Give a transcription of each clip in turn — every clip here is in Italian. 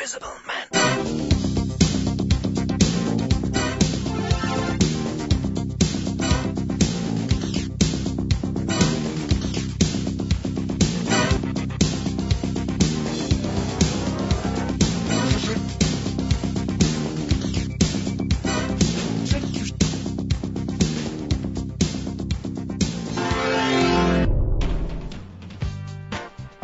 Invisible Man.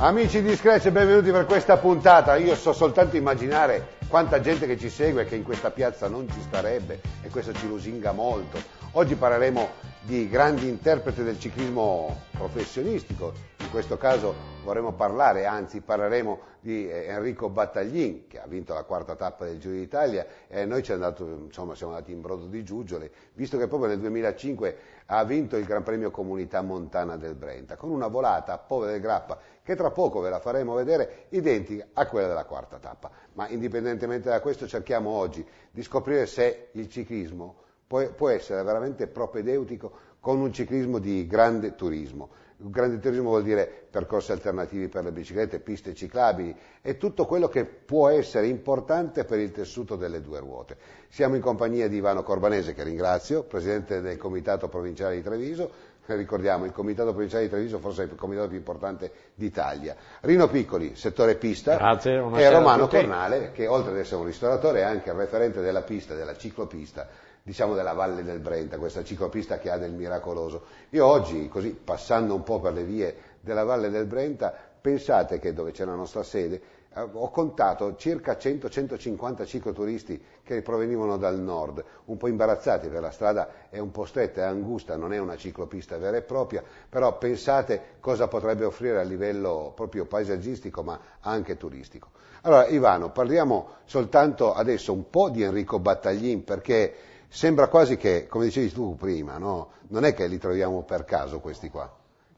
Amici di Scratch, benvenuti per questa puntata. Io so soltanto immaginare quanta gente che ci segue che in questa piazza non ci starebbe e questo ci lusinga molto. Oggi parleremo di grandi interpreti del ciclismo professionistico, in questo caso vorremmo parlare, anzi parleremo di eh, Enrico Battaglin che ha vinto la quarta tappa del Giro d'Italia e noi andato, insomma, siamo andati in brodo di giuggiole, visto che proprio nel 2005 ha vinto il Gran Premio Comunità Montana del Brenta con una volata a Povera del Grappa che tra poco ve la faremo vedere, identica a quella della quarta tappa. Ma indipendentemente da questo cerchiamo oggi di scoprire se il ciclismo può, può essere veramente propedeutico con un ciclismo di grande turismo. Il grande turismo vuol dire percorsi alternativi per le biciclette, piste ciclabili e tutto quello che può essere importante per il tessuto delle due ruote. Siamo in compagnia di Ivano Corbanese, che ringrazio, presidente del Comitato Provinciale di Treviso, ricordiamo il comitato provinciale di Treviso forse è il comitato più importante d'Italia. Rino Piccoli, settore pista, Grazie, e Romano Cornale che oltre ad essere un ristoratore è anche il referente della pista, della ciclopista, diciamo della Valle del Brenta, questa ciclopista che ha del miracoloso. Io oggi, così passando un po' per le vie della Valle del Brenta, Pensate che dove c'è la nostra sede eh, ho contato circa 100-150 cicloturisti che provenivano dal nord, un po' imbarazzati perché la strada è un po' stretta, è angusta, non è una ciclopista vera e propria, però pensate cosa potrebbe offrire a livello proprio paesaggistico ma anche turistico. Allora Ivano, parliamo soltanto adesso un po' di Enrico Battaglin perché sembra quasi che, come dicevi tu prima, no? non è che li troviamo per caso questi qua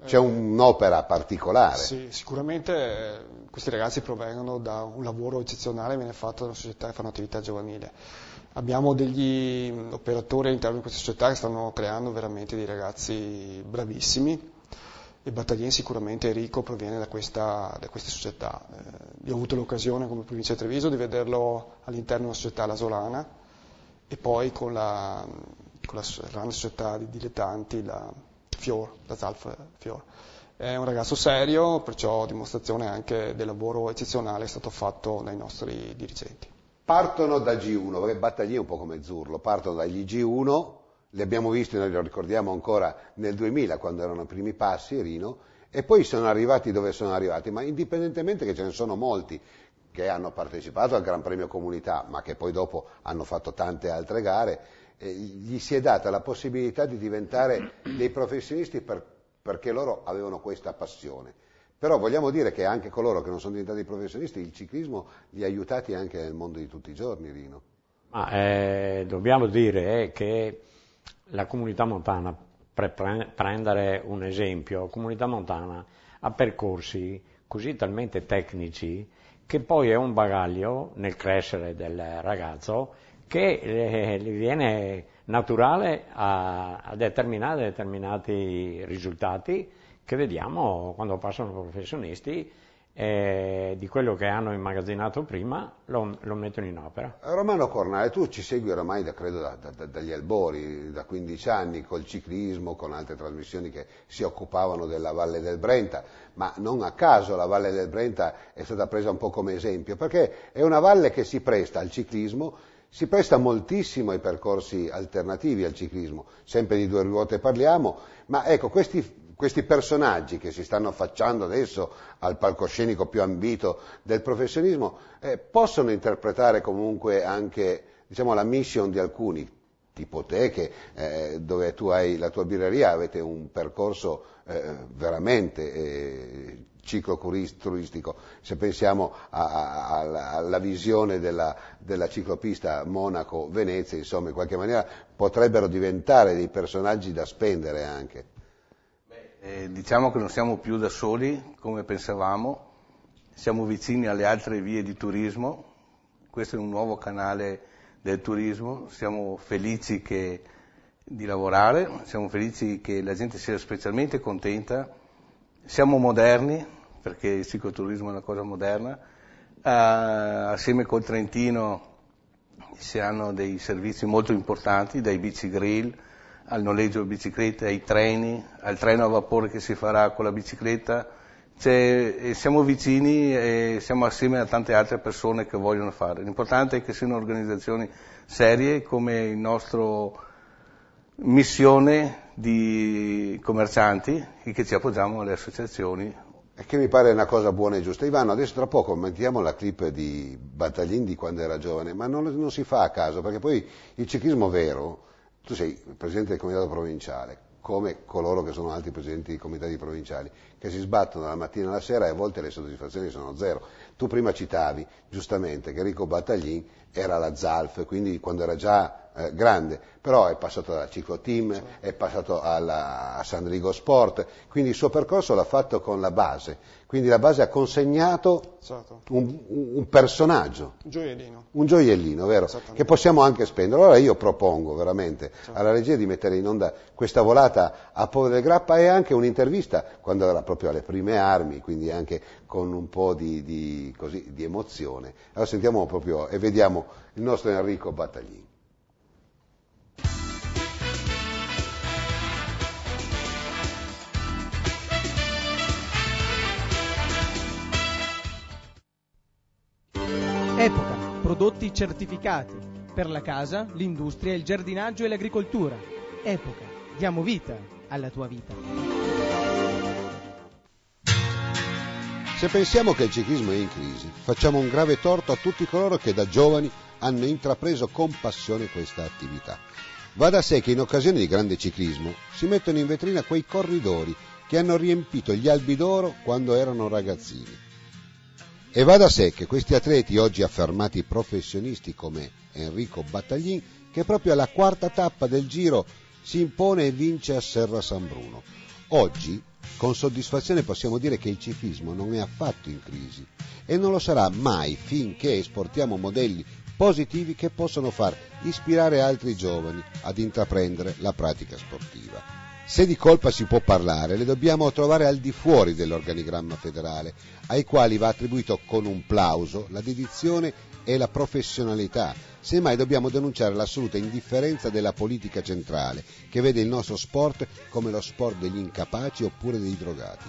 c'è eh, un'opera particolare. Sì, sicuramente eh, questi ragazzi provengono da un lavoro eccezionale viene fatto da una società che fa un'attività giovanile. Abbiamo degli mm, operatori all'interno di questa società che stanno creando veramente dei ragazzi bravissimi e Battaglini sicuramente è ricco proviene da, questa, da queste società. Eh, io ho avuto l'occasione come provincia di Treviso di vederlo all'interno della società La Solana e poi con la, mm, con la grande società di dilettanti, la, Fior, Dazalf Fior. È un ragazzo serio, perciò dimostrazione anche del lavoro eccezionale è stato fatto dai nostri dirigenti. Partono da G1, perché Battaglier un po' come Zurlo, partono dagli G1, li abbiamo visti, noi lo ricordiamo ancora nel 2000 quando erano i primi passi, Rino, e poi sono arrivati dove sono arrivati, ma indipendentemente che ce ne sono molti che hanno partecipato al Gran Premio Comunità, ma che poi dopo hanno fatto tante altre gare, eh, gli si è data la possibilità di diventare dei professionisti per, perché loro avevano questa passione. Però vogliamo dire che anche coloro che non sono diventati professionisti, il ciclismo li ha aiutati anche nel mondo di tutti i giorni, Rino. Ma, eh, dobbiamo dire eh, che la comunità montana, per pre- prendere un esempio, la comunità montana ha percorsi così talmente tecnici che poi è un bagaglio nel crescere del ragazzo che eh, gli viene naturale a, a determinare determinati risultati che vediamo quando passano professionisti eh, di quello che hanno immagazzinato prima lo, lo, mettono in opera. Eh, Romano Cornale, tu ci segui ormai da, credo, da, da, dagli albori, da 15 anni, col ciclismo, con altre trasmissioni che si occupavano della Valle del Brenta, ma non a caso la Valle del Brenta è stata presa un po' come esempio, perché è una valle che si presta al ciclismo si presta moltissimo ai percorsi alternativi al ciclismo, sempre di due ruote parliamo, ma ecco questi, questi personaggi che si stanno affacciando adesso al palcoscenico più ambito del professionismo eh, possono interpretare comunque anche diciamo, la mission di alcuni, tipo te che eh, dove tu hai la tua birreria avete un percorso eh, veramente eh, ciclo turistico. Se pensiamo a, a, alla visione della, della ciclopista Monaco-Venezia, insomma, in qualche maniera potrebbero diventare dei personaggi da spendere anche. Beh, eh, diciamo che non siamo più da soli come pensavamo, siamo vicini alle altre vie di turismo, questo è un nuovo canale del turismo, siamo felici che, di lavorare, siamo felici che la gente sia specialmente contenta, siamo moderni, perché il cicloturismo è una cosa moderna. Uh, assieme col Trentino si hanno dei servizi molto importanti, dai bici grill al noleggio biciclette, ai treni, al treno a vapore che si farà con la bicicletta. Cioè, siamo vicini e siamo assieme a tante altre persone che vogliono fare. L'importante è che siano organizzazioni serie come il nostro missione di commercianti e che ci appoggiamo alle associazioni e che mi pare una cosa buona e giusta. Ivano, adesso tra poco commentiamo la clip di Battaglini di quando era giovane, ma non, non si fa a caso, perché poi il ciclismo vero, tu sei presidente del comitato provinciale, come coloro che sono altri presidenti di comitati provinciali, che si sbattono dalla mattina alla sera e a volte le soddisfazioni sono zero. Tu prima citavi, giustamente, che Enrico Battaglini era la ZALF, quindi quando era già eh, grande, però è passato alla cicloteam, Team, certo. è passato alla, a Sandrigo Sport, quindi il suo percorso l'ha fatto con la base, quindi la base ha consegnato esatto. un, un, personaggio, un gioiellino, un gioiellino vero? Che possiamo anche spendere. Allora io propongo veramente sì. Certo. alla regia di mettere in onda questa volata a Povere Grappa e anche un'intervista quando era proprio alle prime armi, quindi anche con un po' di, di, così, di emozione. Allora sentiamo proprio e vediamo il nostro Enrico Battaglini. Epoca, prodotti certificati per la casa, l'industria, il giardinaggio e l'agricoltura. Epoca, diamo vita alla tua vita. Se pensiamo che il ciclismo è in crisi, facciamo un grave torto a tutti coloro che da giovani hanno intrapreso con passione questa attività. Va da sé che in occasione di grande ciclismo si mettono in vetrina quei corridori che hanno riempito gli albi d'oro quando erano ragazzini. E va da sé che questi atleti, oggi affermati professionisti come Enrico Battaglin, che proprio alla quarta tappa del giro si impone e vince a Serra San Bruno. Oggi, con soddisfazione possiamo dire che il ciclismo non è affatto in crisi e non lo sarà mai finché esportiamo modelli positivi che possono far ispirare altri giovani ad intraprendere la pratica sportiva. Se di colpa si può parlare, le dobbiamo trovare al di fuori dell'organigramma federale, ai quali va attribuito con un plauso la dedizione e la professionalità. Semmai dobbiamo denunciare l'assoluta indifferenza della politica centrale, che vede il nostro sport come lo sport degli incapaci oppure dei drogati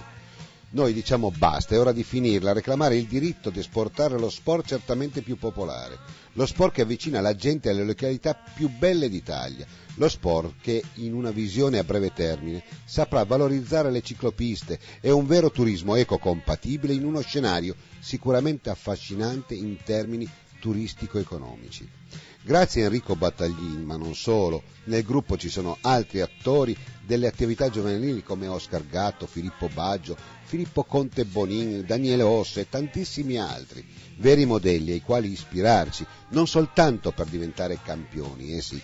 noi diciamo basta, è ora di finirla, reclamare il diritto di esportare lo sport certamente più popolare, lo sport che avvicina la gente alle località più belle d'Italia, lo sport che in una visione a breve termine saprà valorizzare le ciclopiste e un vero turismo ecocompatibile in uno scenario sicuramente affascinante in termini turistico-economici. Grazie a Enrico Battaglini, ma non solo, nel gruppo ci sono altri attori delle attività giovanili come Oscar Gatto, Filippo Baggio, Filippo Conte Bonin, Daniele Osso e tantissimi altri, veri modelli ai quali ispirarci, non soltanto per diventare campioni, eh sì,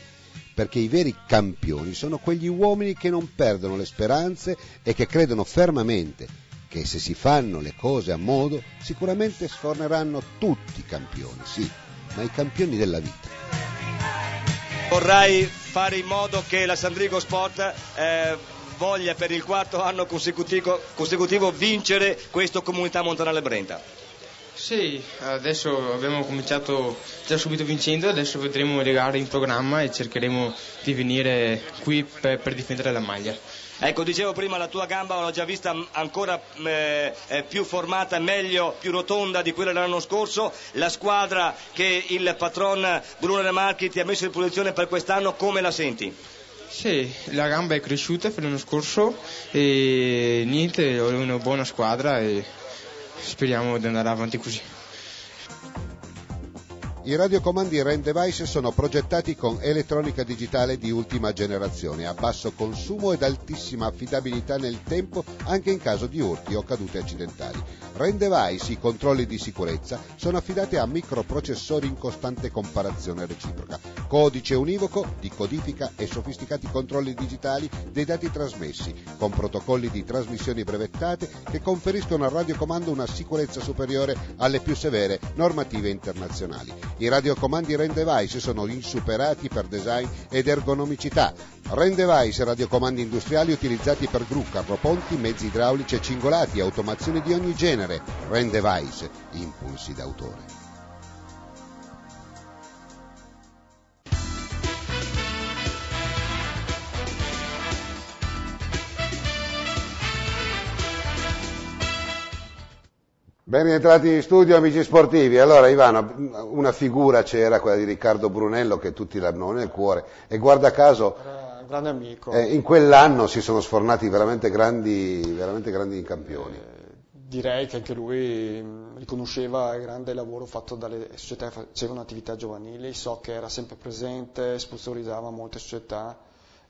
perché i veri campioni sono quegli uomini che non perdono le speranze e che credono fermamente che se si fanno le cose a modo sicuramente sforneranno tutti i campioni, sì, ma i campioni della vita. Vorrei fare in modo che la Sandrigo Sport eh, voglia per il quarto anno consecutivo, consecutivo vincere questo Comunità Montanale Brenta. Sì, adesso abbiamo cominciato già subito vincendo, adesso vedremo le gare in programma e cercheremo di venire qui per, per difendere la maglia. Ecco, dicevo prima la tua gamba l'ho già vista ancora eh, più formata, meglio, più rotonda di quella dell'anno scorso. La squadra che il patron Bruno De Marchi ti ha messo in posizione per quest'anno, come la senti? Sì, la gamba è cresciuta per l'anno scorso e niente, è una buona squadra e speriamo di andare avanti così. I radiocomandi RAN device sono progettati con elettronica digitale di ultima generazione, a basso consumo ed altissima affidabilità nel tempo anche in caso di urti o cadute accidentali. RAN device, i controlli di sicurezza, sono affidati a microprocessori in costante comparazione reciproca, codice univoco di codifica e sofisticati controlli digitali dei dati trasmessi, con protocolli di trasmissioni brevettate che conferiscono al radiocomando una sicurezza superiore alle più severe normative internazionali. I radiocomandi Rendevice sono insuperati per design ed ergonomicità. Rendevice radiocomandi industriali utilizzati per gru, carroponti, mezzi idraulici e cingolati, automazioni di ogni genere. Rendevice, impulsi d'autore. Ben rientrati in studio amici sportivi. Allora Ivano, una figura c'era, quella di Riccardo Brunello, che tutti l'hanno nel cuore e guarda caso eh, in quell'anno si sono sfornati veramente grandi, veramente grandi campioni. Eh, direi che anche lui mm, riconosceva il grande lavoro fatto dalle società che facevano attività giovanili, so che era sempre presente, sponsorizzava molte società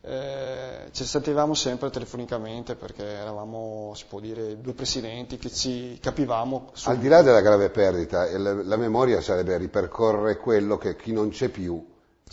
eh, ci sentivamo sempre telefonicamente perché eravamo, si può dire, due presidenti che ci capivamo. Su... Al di là della grave perdita, la memoria sarebbe ripercorrere quello che chi non c'è più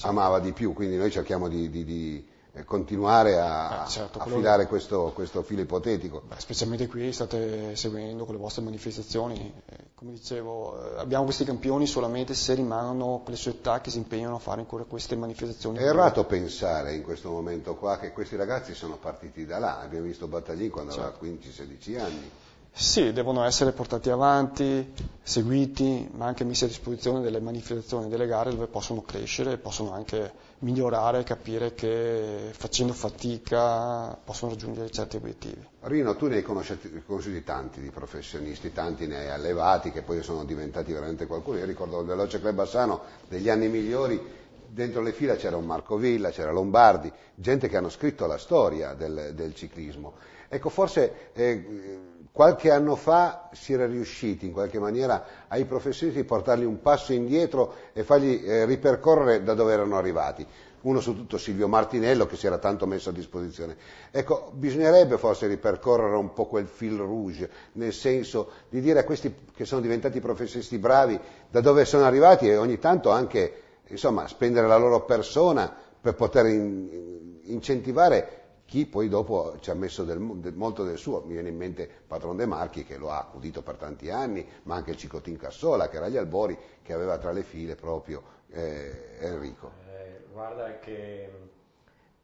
amava di più, quindi noi cerchiamo di, di, di continuare a, eh, certo, a filare questo, questo, filo ipotetico. Beh, specialmente qui state seguendo con le vostre manifestazioni, eh, come dicevo, eh, abbiamo questi campioni solamente se rimangono quelle società che si impegnano a fare ancora queste manifestazioni. È errato pensare in questo momento qua che questi ragazzi sono partiti da là, abbiamo visto Battaglini quando certo. aveva 15-16 anni. Sì, devono essere portati avanti, seguiti, ma anche messi a disposizione delle manifestazioni, delle gare dove possono crescere e possono anche migliorare, e capire che facendo fatica possono raggiungere certi obiettivi. Rino, tu ne hai conosciuti tanti di professionisti, tanti ne hai allevati che poi sono diventati veramente qualcuno. Io ricordo il Veloce Club Bassano degli anni migliori, dentro le fila c'era un Marco Villa, c'era Lombardi, gente che hanno scritto la storia del, del ciclismo. Ecco, forse eh, Qualche anno fa si era riusciti in qualche maniera ai professionisti di portarli un passo indietro e fargli eh, ripercorrere da dove erano arrivati. Uno su tutto Silvio Martinello che si era tanto messo a disposizione. Ecco, bisognerebbe forse ripercorrere un po' quel fil rouge, nel senso di dire a questi che sono diventati professionisti bravi da dove sono arrivati e ogni tanto anche insomma, spendere la loro persona per poter in, incentivare chi poi dopo ci ha messo del, del, molto del suo, mi viene in mente Patron De Marchi che lo ha udito per tanti anni, ma anche Cicotin Cassola che era agli albori, che aveva tra le file proprio eh, Enrico. Eh, guarda che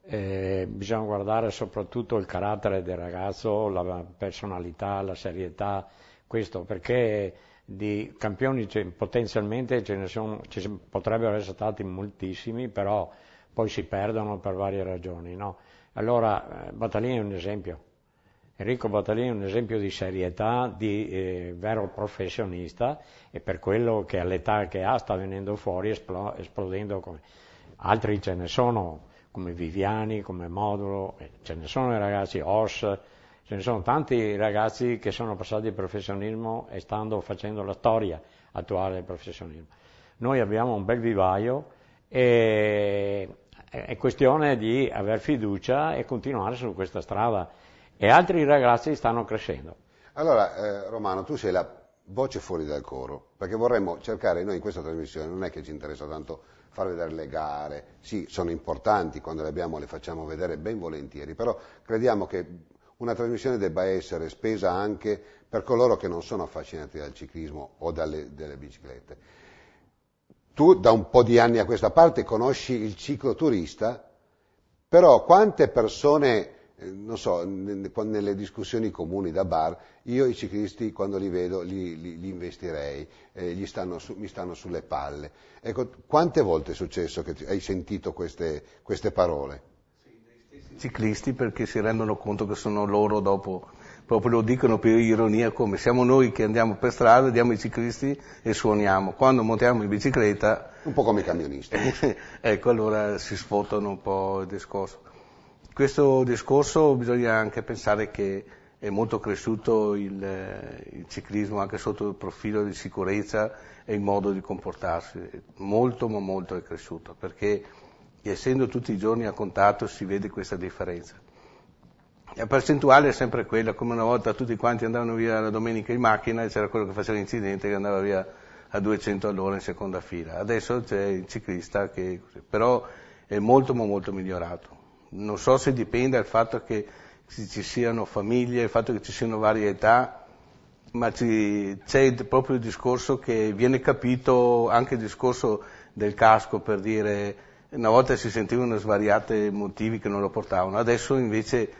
eh, bisogna guardare soprattutto il carattere del ragazzo, la personalità, la serietà, questo perché di campioni potenzialmente ce ne sono, ci potrebbero essere stati moltissimi, però poi si perdono per varie ragioni. No? Allora eh, Batalini è un esempio, Enrico Batalini è un esempio di serietà, di eh, vero professionista e per quello che all'età che ha sta venendo fuori espl- esplodendo come altri ce ne sono, come Viviani, come Modulo, eh, ce ne sono i ragazzi Os, ce ne sono tanti ragazzi che sono passati al professionismo e stanno facendo la storia attuale del professionismo. Noi abbiamo un bel vivaio e è questione di aver fiducia e continuare su questa strada e altri ragazzi stanno crescendo. Allora, eh, Romano, tu sei la voce fuori dal coro, perché vorremmo cercare, noi in questa trasmissione non è che ci interessa tanto far vedere le gare, sì, sono importanti, quando le abbiamo le facciamo vedere ben volentieri, però crediamo che una trasmissione debba essere spesa anche per coloro che non sono affascinati dal ciclismo o dalle, dalle biciclette tu da un po' di anni a questa parte conosci il cicloturista, però quante persone, eh, non so, nelle discussioni comuni da bar, io i ciclisti quando li vedo li, li, li investirei, eh, stanno su, mi stanno sulle palle. Ecco, quante volte è successo che hai sentito queste, queste parole? Ciclisti perché si rendono conto che sono loro dopo proprio lo dicono per ironia come siamo noi che andiamo per strada, diamo i ciclisti e suoniamo, quando montiamo in bicicletta... Un po' come i camionisti. ecco, allora si sfotano un po' il discorso. Questo discorso bisogna anche pensare che è molto cresciuto il, eh, il ciclismo anche sotto il profilo di sicurezza e il modo di comportarsi, molto ma molto è cresciuto, perché essendo tutti i giorni a contatto si vede questa differenza. La percentuale è sempre quella, come una volta tutti quanti andavano via la domenica in macchina e c'era quello che faceva l'incidente che andava via a 200 all'ora in seconda fila. Adesso c'è il ciclista che però è molto ma molto migliorato. Non so se dipende dal fatto che ci siano famiglie, il fatto che ci siano varie età, ma ci, c'è proprio il discorso che viene capito anche il discorso del casco per dire una volta si sentivano svariati motivi che non lo portavano, adesso invece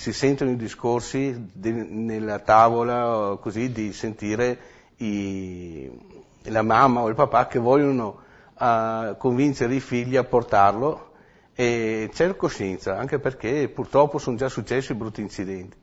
si sentono i discorsi de, nella tavola così di sentire i, la mamma o il papà che vogliono uh, convincere i figli a portarlo e c'è coscienza, anche perché purtroppo sono già successi brutti incidenti.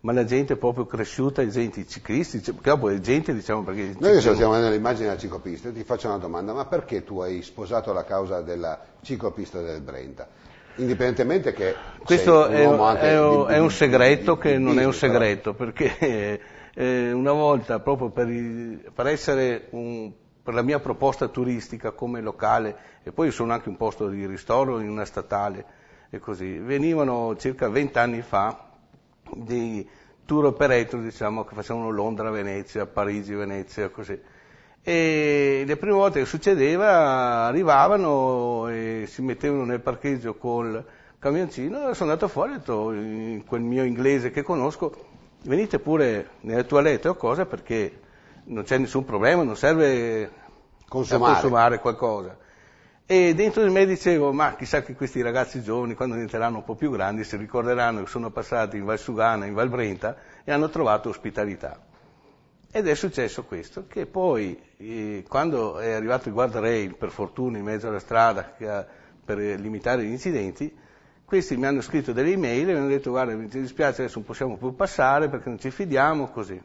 Ma la gente è proprio cresciuta, gente, i ciclisti, cioè, dopo è gente diciamo perché... Noi adesso siamo nell'immagine della ciclopista, ti faccio una domanda, ma perché tu hai sposato la causa della ciclopista del Brenta? Indipendentemente che questo è un, anche, è, un, è un, segreto che non è un segreto, perché eh, una volta proprio per, il, per essere un, per la mia proposta turistica come locale, e poi sono anche un posto di ristoro in una statale e così, venivano circa 20 anni fa dei tour operator diciamo, che facevano Londra, Venezia, Parigi, Venezia, così e le prime volte che succedeva arrivavano e si mettevano nel parcheggio col camioncino e sono andato fuori e ho detto in quel mio inglese che conosco venite pure nelle toilette o cosa perché non c'è nessun problema, non serve consumare, consumare qualcosa. E dentro di me dicevo, ma chissà che questi ragazzi giovani, quando diventeranno un po' più grandi, si ricorderanno che sono passati in Val Sugana, in Val Brenta e hanno trovato ospitalità. Ed è successo questo, che poi eh, quando è arrivato il guardrail, per fortuna in mezzo alla strada per limitare gli incidenti, questi mi hanno scritto delle email e mi hanno detto guarda mi dispiace adesso non possiamo più passare perché non ci fidiamo, così.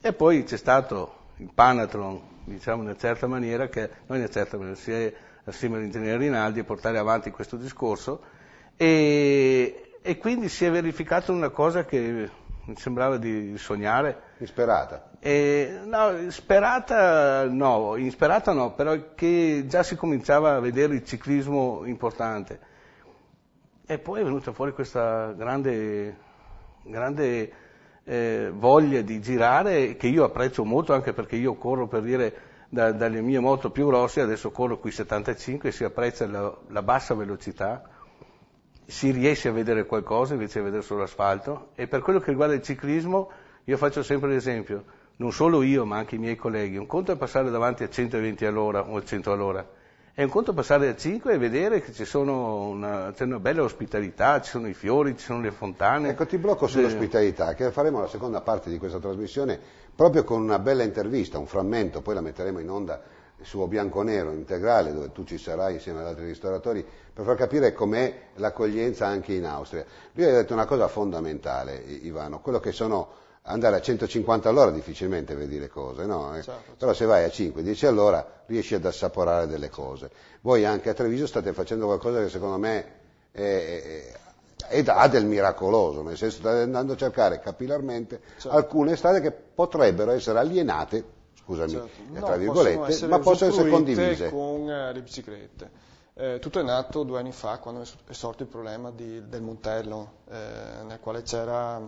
E poi c'è stato il Panatron, diciamo in una certa maniera, che non in una certa maniera, si è assieme all'ingegnere Rinaldi a portare avanti questo discorso e, e quindi si è verificata una cosa che mi sembrava di sognare. Disperata? E, no, sperata no, insperata no, però che già si cominciava a vedere il ciclismo importante. E poi è venuta fuori questa grande, grande eh, voglia di girare che io apprezzo molto anche perché io corro per dire da, dalle mie moto più grosse, adesso corro qui 75 e si apprezza la, la bassa velocità si riesce a vedere qualcosa invece di vedere solo l'asfalto e per quello che riguarda il ciclismo io faccio sempre l'esempio, non solo io ma anche i miei colleghi, un conto è passare davanti a 120 all'ora o a 100 all'ora è un conto passare a 5 e vedere che una, c'è una bella ospitalità, ci sono i fiori, ci sono le fontane. Ecco, ti blocco eh. sull'ospitalità, che faremo la seconda parte di questa trasmissione proprio con una bella intervista, un frammento, poi la metteremo in onda suo bianco-nero integrale, dove tu ci sarai insieme ad altri ristoratori, per far capire com'è l'accoglienza anche in Austria. Lui ha detto una cosa fondamentale, Ivano, quello che sono andare a 150 all'ora difficilmente vedi le cose, no? Eh, certo, certo, però se vai a 5-10 all'ora riesci ad assaporare delle cose. Voi anche a Treviso state facendo qualcosa che secondo me è, è, è, ha del miracoloso, nel senso state andando a cercare capillarmente certo. alcune strade che potrebbero essere alienate scusami, certo. Eh, tra no, virgolette, possono ma possono essere condivise. con eh, le biciclette. Eh, tutto è nato due anni fa quando è sorto il problema di, del Montello, eh, nel quale c'era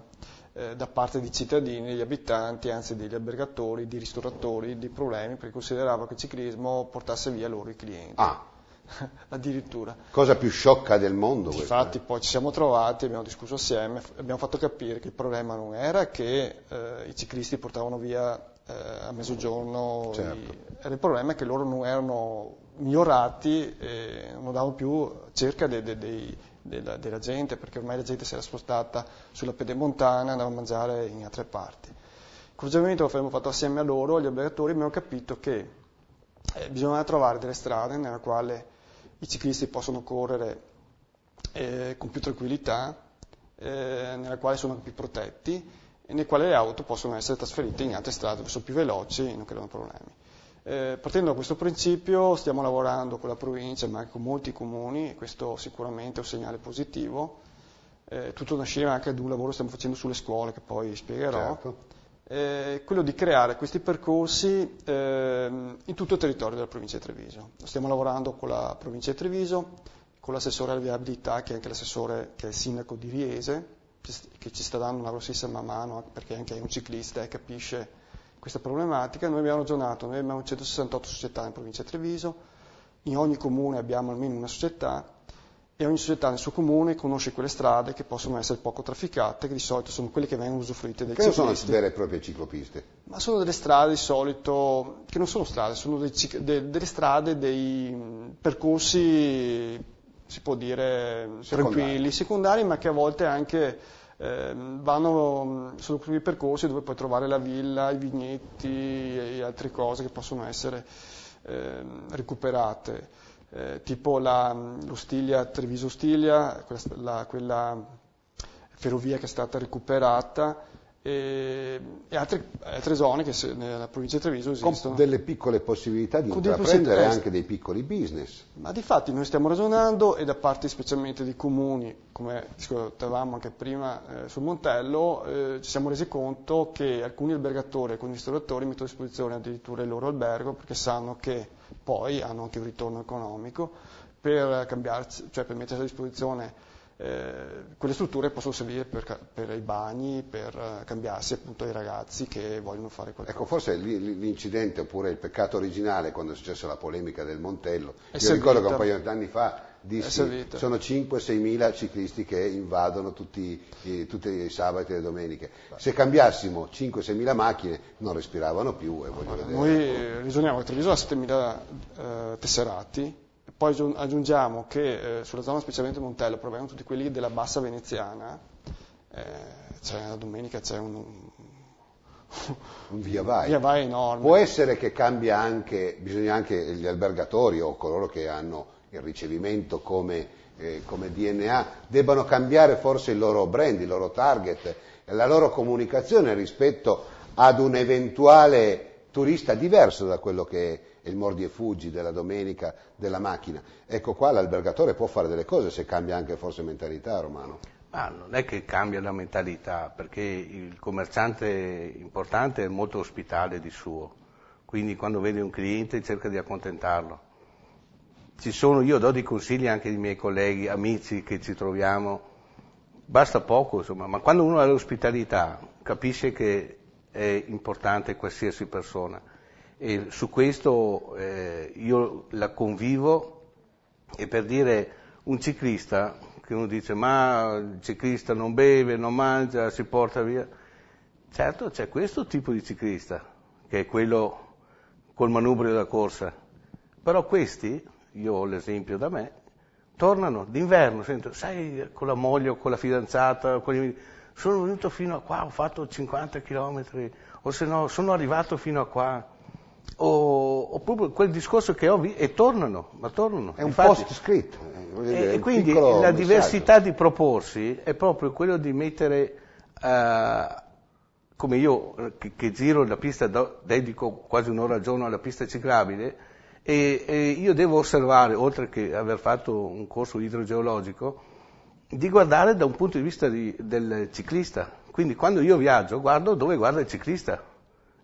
eh, da parte di cittadini, degli abitanti, anzi degli albergatori, di ristoratori, di problemi perché considerava che il ciclismo portasse via loro i clienti. Ah. Addirittura. Cosa più sciocca del mondo. Infatti eh? poi ci siamo trovati, abbiamo discusso assieme, abbiamo fatto capire che il problema non era che i ciclisti portavano via eh, a mezzogiorno. Certo. il problema è che loro non erano migliorati e non andavano più cerca dei, dei, dei della, della, gente, perché ormai la gente si era spostata sulla pedemontana, e andava a mangiare in altre parti. Il congiungimento lo abbiamo fatto assieme a loro, agli obbligatori, abbiamo capito che eh, bisognava trovare delle strade nella quale i ciclisti possono correre eh, con più tranquillità, eh, nella quale sono più protetti nei quali le auto possono essere trasferite in altre strade che sono più veloci e non creano problemi. Eh, partendo da questo principio stiamo lavorando con la provincia ma anche con molti comuni e questo sicuramente è un segnale positivo. Eh, tutto nasce anche da un lavoro che stiamo facendo sulle scuole che poi spiegherò. Certo. Eh, quello di creare questi percorsi ehm, in tutto il territorio della provincia di Treviso. Stiamo lavorando con la provincia di Treviso, con l'assessore alla viabilità che è anche l'assessore che è il sindaco di Riese, che ci sta dando una grossissima mano, perché anche è un ciclista e eh, capisce questa problematica. Noi abbiamo ragionato, noi abbiamo 168 società in provincia di Treviso, in ogni comune abbiamo almeno una società e ogni società nel suo comune conosce quelle strade che possono essere poco trafficate, che di solito sono quelle che vengono usufruite dai che ciclisti. Che non sono vere e proprie ciclopiste? Ma sono delle strade di solito, che non sono strade, sono dei, delle strade, dei percorsi si può dire secondari. tranquilli, secondari, ma che a volte anche eh, vanno su quei percorsi dove puoi trovare la villa, i vigneti e altre cose che possono essere eh, recuperate, eh, tipo la, lo Treviso ostiglia quella, la, quella ferrovia che è stata recuperata e, e altre, altre, zone che se, nella provincia di Treviso esistono. Con delle piccole possibilità di intraprendere anche dei piccoli business. Ma di fatti noi stiamo ragionando e da parte specialmente di comuni, come discutevamo anche prima eh, sul Montello, eh, ci siamo resi conto che alcuni albergatori, e alcuni ristoratori mettono a disposizione addirittura il loro albergo perché sanno che poi hanno anche un ritorno economico per, cambiarci, cioè per mettersi a disposizione eh, quelle strutture possono servire per, per i bagni, per eh, cambiarsi appunto ai ragazzi che vogliono fare qualcosa. Ecco, forse l'incidente oppure il peccato originale quando è successa la polemica del Montello, è io servita. ricordo che un paio di anni fa dissi sono 5-6 mila ciclisti che invadono tutti, tutti, i sabati e le domeniche. Se cambiassimo 5-6 mila macchine non respiravano più. Eh, allora, noi ragioniamo che Treviso ha 7 mila eh, tesserati poi aggiungiamo che eh, sulla zona specialmente Montello provengono tutti quelli della bassa veneziana, eh, cioè, la domenica c'è un, un via vai. via vai enorme. Può essere che cambia anche, bisogna anche gli albergatori o coloro che hanno il ricevimento come, eh, come DNA, debbano cambiare forse il loro brand, il loro target, la loro comunicazione rispetto ad un eventuale turista diverso da quello che e il mordi e fuggi della domenica, della macchina. Ecco qua l'albergatore può fare delle cose se cambia anche forse mentalità, Romano. Ma non è che cambia la mentalità, perché il commerciante importante è molto ospitale di suo, quindi quando vede un cliente cerca di accontentarlo. Sono, io do dei consigli anche ai miei colleghi, amici che ci troviamo, basta poco, insomma, ma quando uno ha l'ospitalità capisce che è importante qualsiasi persona. E su questo eh, io la convivo e per dire un ciclista, che uno dice ma il ciclista non beve, non mangia, si porta via, certo c'è questo tipo di ciclista, che è quello col manubrio della corsa, però questi, io ho l'esempio da me, tornano d'inverno, sento, sai, con la moglie o con la fidanzata, con gli... sono venuto fino a qua, ho fatto 50 km, o se no sono arrivato fino a qua, o, oppure quel discorso che ho visto, e tornano, ma tornano. È un post scritto. Eh, eh, dire, e quindi la messaggio. diversità di proporsi è proprio quello di mettere, eh, come io che, che, giro la pista, do, dedico quasi un'ora al giorno alla pista ciclabile, e, e io devo osservare, oltre che aver fatto un corso idrogeologico, di guardare da un punto di vista di, del ciclista. Quindi quando io viaggio guardo dove guarda il ciclista,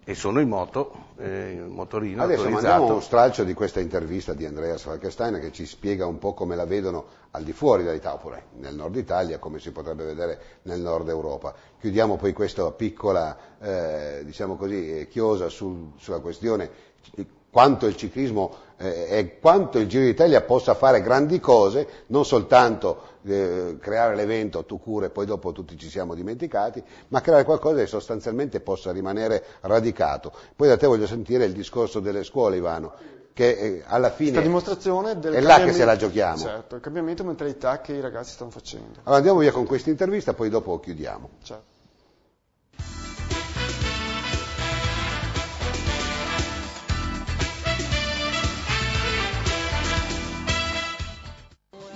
e sono in moto, eh, in motorino Adesso mandiamo un stralcio di questa intervista di Andreas Falkenstein che ci spiega un po' come la vedono al di fuori dall'Italia, oppure nel nord Italia, come si potrebbe vedere nel nord Europa. Chiudiamo poi questa piccola, eh, diciamo così, eh, chiosa sul, sulla questione quanto il ciclismo eh, e quanto il Giro d'Italia possa fare grandi cose, non soltanto creare l'evento tu cure poi dopo tutti ci siamo dimenticati, ma creare qualcosa che sostanzialmente possa rimanere radicato. Poi da te voglio sentire il discorso delle scuole, Ivano, che eh, alla fine è là che se la giochiamo. Certo, il cambiamento di mentalità che i ragazzi stanno facendo. Allora andiamo via con questa intervista, poi dopo chiudiamo. Certo.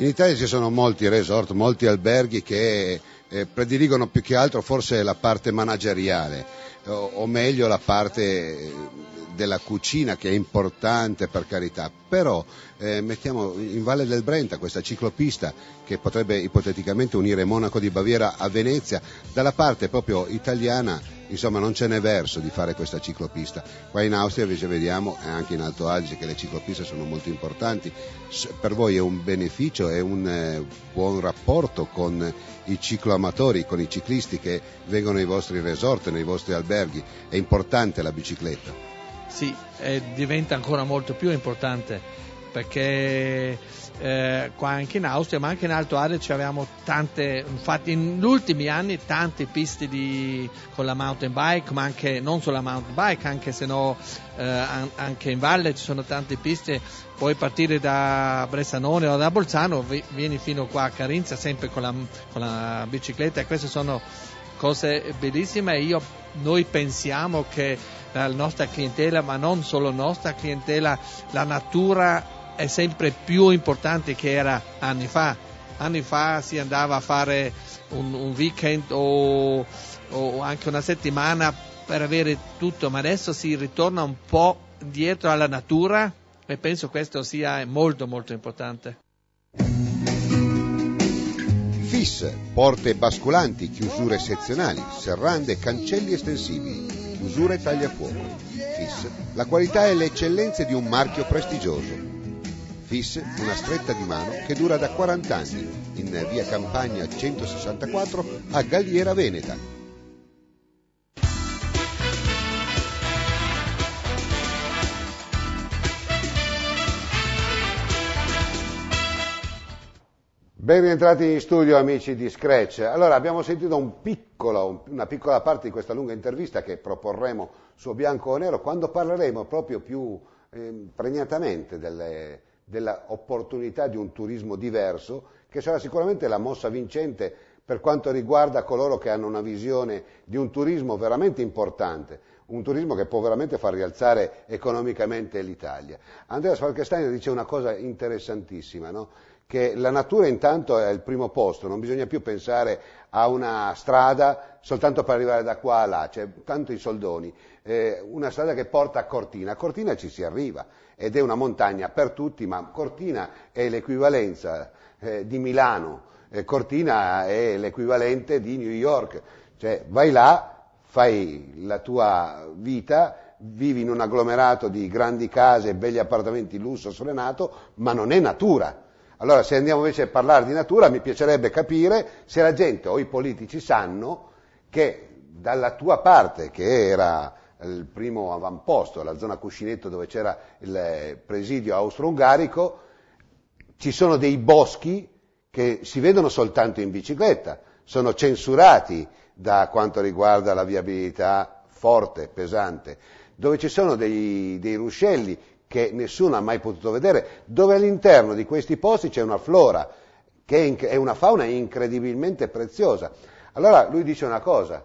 In Italia ci sono molti resort, molti alberghi che eh, prediligono più che altro forse la parte manageriale o, o meglio la parte eh, della cucina che è importante per carità, però eh, mettiamo in Valle del Brenta questa ciclopista che potrebbe ipoteticamente unire Monaco di Baviera a Venezia dalla parte proprio italiana Insomma, non ce n'è verso di fare questa ciclopista. Qua in Austria invece vediamo, e anche in Alto Adige, che le ciclopiste sono molto importanti. Per voi è un beneficio, è un eh, buon rapporto con i cicloamatori, con i ciclisti che vengono ai vostri resort, nei vostri alberghi. È importante la bicicletta. Sì, eh, diventa ancora molto più importante perché eh, qua anche in Austria, ma anche in Alto Adige avevamo tante, infatti negli ultimi anni tante piste di, con la mountain bike, ma anche non solo la mountain bike, anche se no eh, anche in valle ci sono tante piste, puoi partire da Bressanone o da Bolzano, vi, vieni fino qua a Carinzia sempre con la, con la bicicletta e queste sono cose bellissime Io, noi pensiamo che la nostra clientela, ma non solo la nostra clientela, la natura è sempre più importante che era anni fa. Anni fa si andava a fare un, un weekend o, o anche una settimana per avere tutto, ma adesso si ritorna un po' dietro alla natura e penso questo sia molto molto importante. FIS, porte basculanti, chiusure sezionali, serrande, cancelli estensibili, chiusure tagliafuoco. FIS, la qualità e le eccellenze di un marchio prestigioso Fisse una stretta di mano che dura da 40 anni in via Campagna 164 a Galliera Veneta. Ben rientrati in studio amici di Scratch. Allora abbiamo sentito un piccolo, una piccola parte di questa lunga intervista che proporremo su Bianco o Nero quando parleremo proprio più eh, pregnatamente delle, dell'opportunità di un turismo diverso, che sarà sicuramente la mossa vincente per quanto riguarda coloro che hanno una visione di un turismo veramente importante, un turismo che può veramente far rialzare economicamente l'Italia. Andreas Falkenstein dice una cosa interessantissima, no? che la natura intanto è il primo posto, non bisogna più pensare a una strada soltanto per arrivare da qua a là, cioè tanto i soldoni, eh, una strada che porta a Cortina. Cortina ci si arriva ed è una montagna per tutti, ma Cortina è l'equivalenza eh, di Milano, eh, Cortina è l'equivalente di New York. Cioè vai là, fai la tua vita, vivi in un agglomerato di grandi case, belli appartamenti, lusso, sfrenato, ma non è natura. Allora, se andiamo invece a parlare di natura, mi piacerebbe capire se la gente o i politici sanno che dalla tua parte, che era il primo avamposto, la zona cuscinetto dove c'era il presidio austro-ungarico, ci sono dei boschi che si vedono soltanto in bicicletta, sono censurati da quanto riguarda la viabilità forte, pesante, dove ci sono dei, dei ruscelli che nessuno ha mai potuto vedere, dove all'interno di questi posti c'è una flora, che è una fauna incredibilmente preziosa. Allora lui dice una cosa,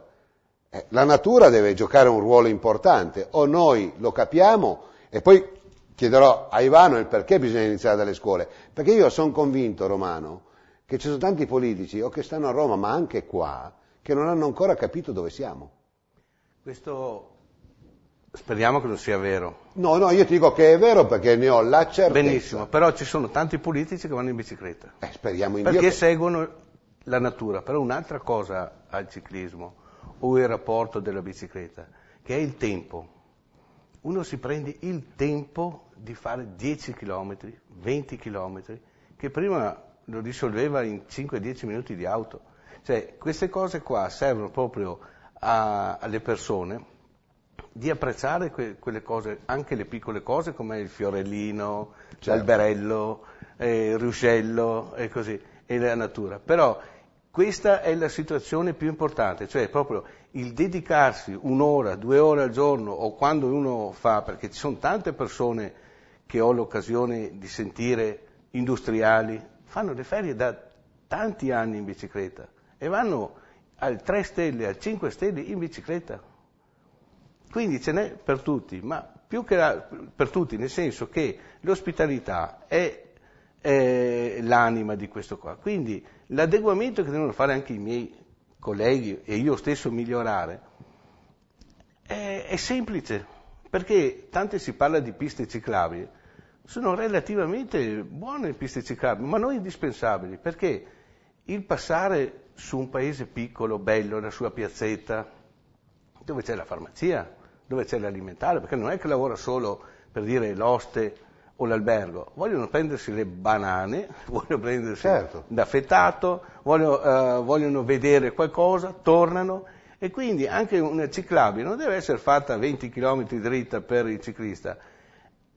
eh, la natura deve giocare un ruolo importante, o noi lo capiamo e poi chiederò a Ivano il perché bisogna iniziare dalle scuole, perché io sono convinto, Romano, che ci sono tanti politici o che stanno a Roma ma anche qua che non hanno ancora capito dove siamo. Questo speriamo che non sia vero. No, no, io ti dico che è vero perché ne ho la certezza. Benissimo, però ci sono tanti politici che vanno in bicicletta. Eh, speriamo in Perché Dio che... seguono la natura, però un'altra cosa al ciclismo o il rapporto della bicicletta, che è il tempo. Uno si prende il tempo di fare 10 km, 20 km, che prima lo risolveva in 5-10 minuti di auto. Cioè, queste cose qua servono proprio a, alle persone di apprezzare que, quelle cose, anche le piccole cose come il fiorellino, certo. l'alberello, eh, il ruscello e così, e la natura. Però questa è la situazione più importante, cioè proprio il dedicarsi un'ora, due ore al giorno o quando uno fa, perché ci sono tante persone che ho l'occasione di sentire, industriali, fanno le ferie da tanti anni in bicicletta e vanno al 3 stelle, al 5 stelle in bicicletta. Quindi ce n'è per tutti, ma più che per tutti nel senso che l'ospitalità è eh, l'anima di questo qua. Quindi l'adeguamento che devono fare anche i miei colleghi e io stesso migliorare è, è semplice, perché tanto si parla di piste ciclabili, sono relativamente buone le piste ciclabili, ma non indispensabili, perché il passare su un paese piccolo, bello, la sua piazzetta, dove c'è la farmacia, dove c'è l'alimentare, perché non è che lavora solo per dire l'oste o l'albergo, vogliono prendersi le banane, vogliono prendersi certo. l'affettato, vogliono, eh, vogliono vedere qualcosa, tornano e quindi anche una ciclabile non deve essere fatta 20 km dritta per il ciclista,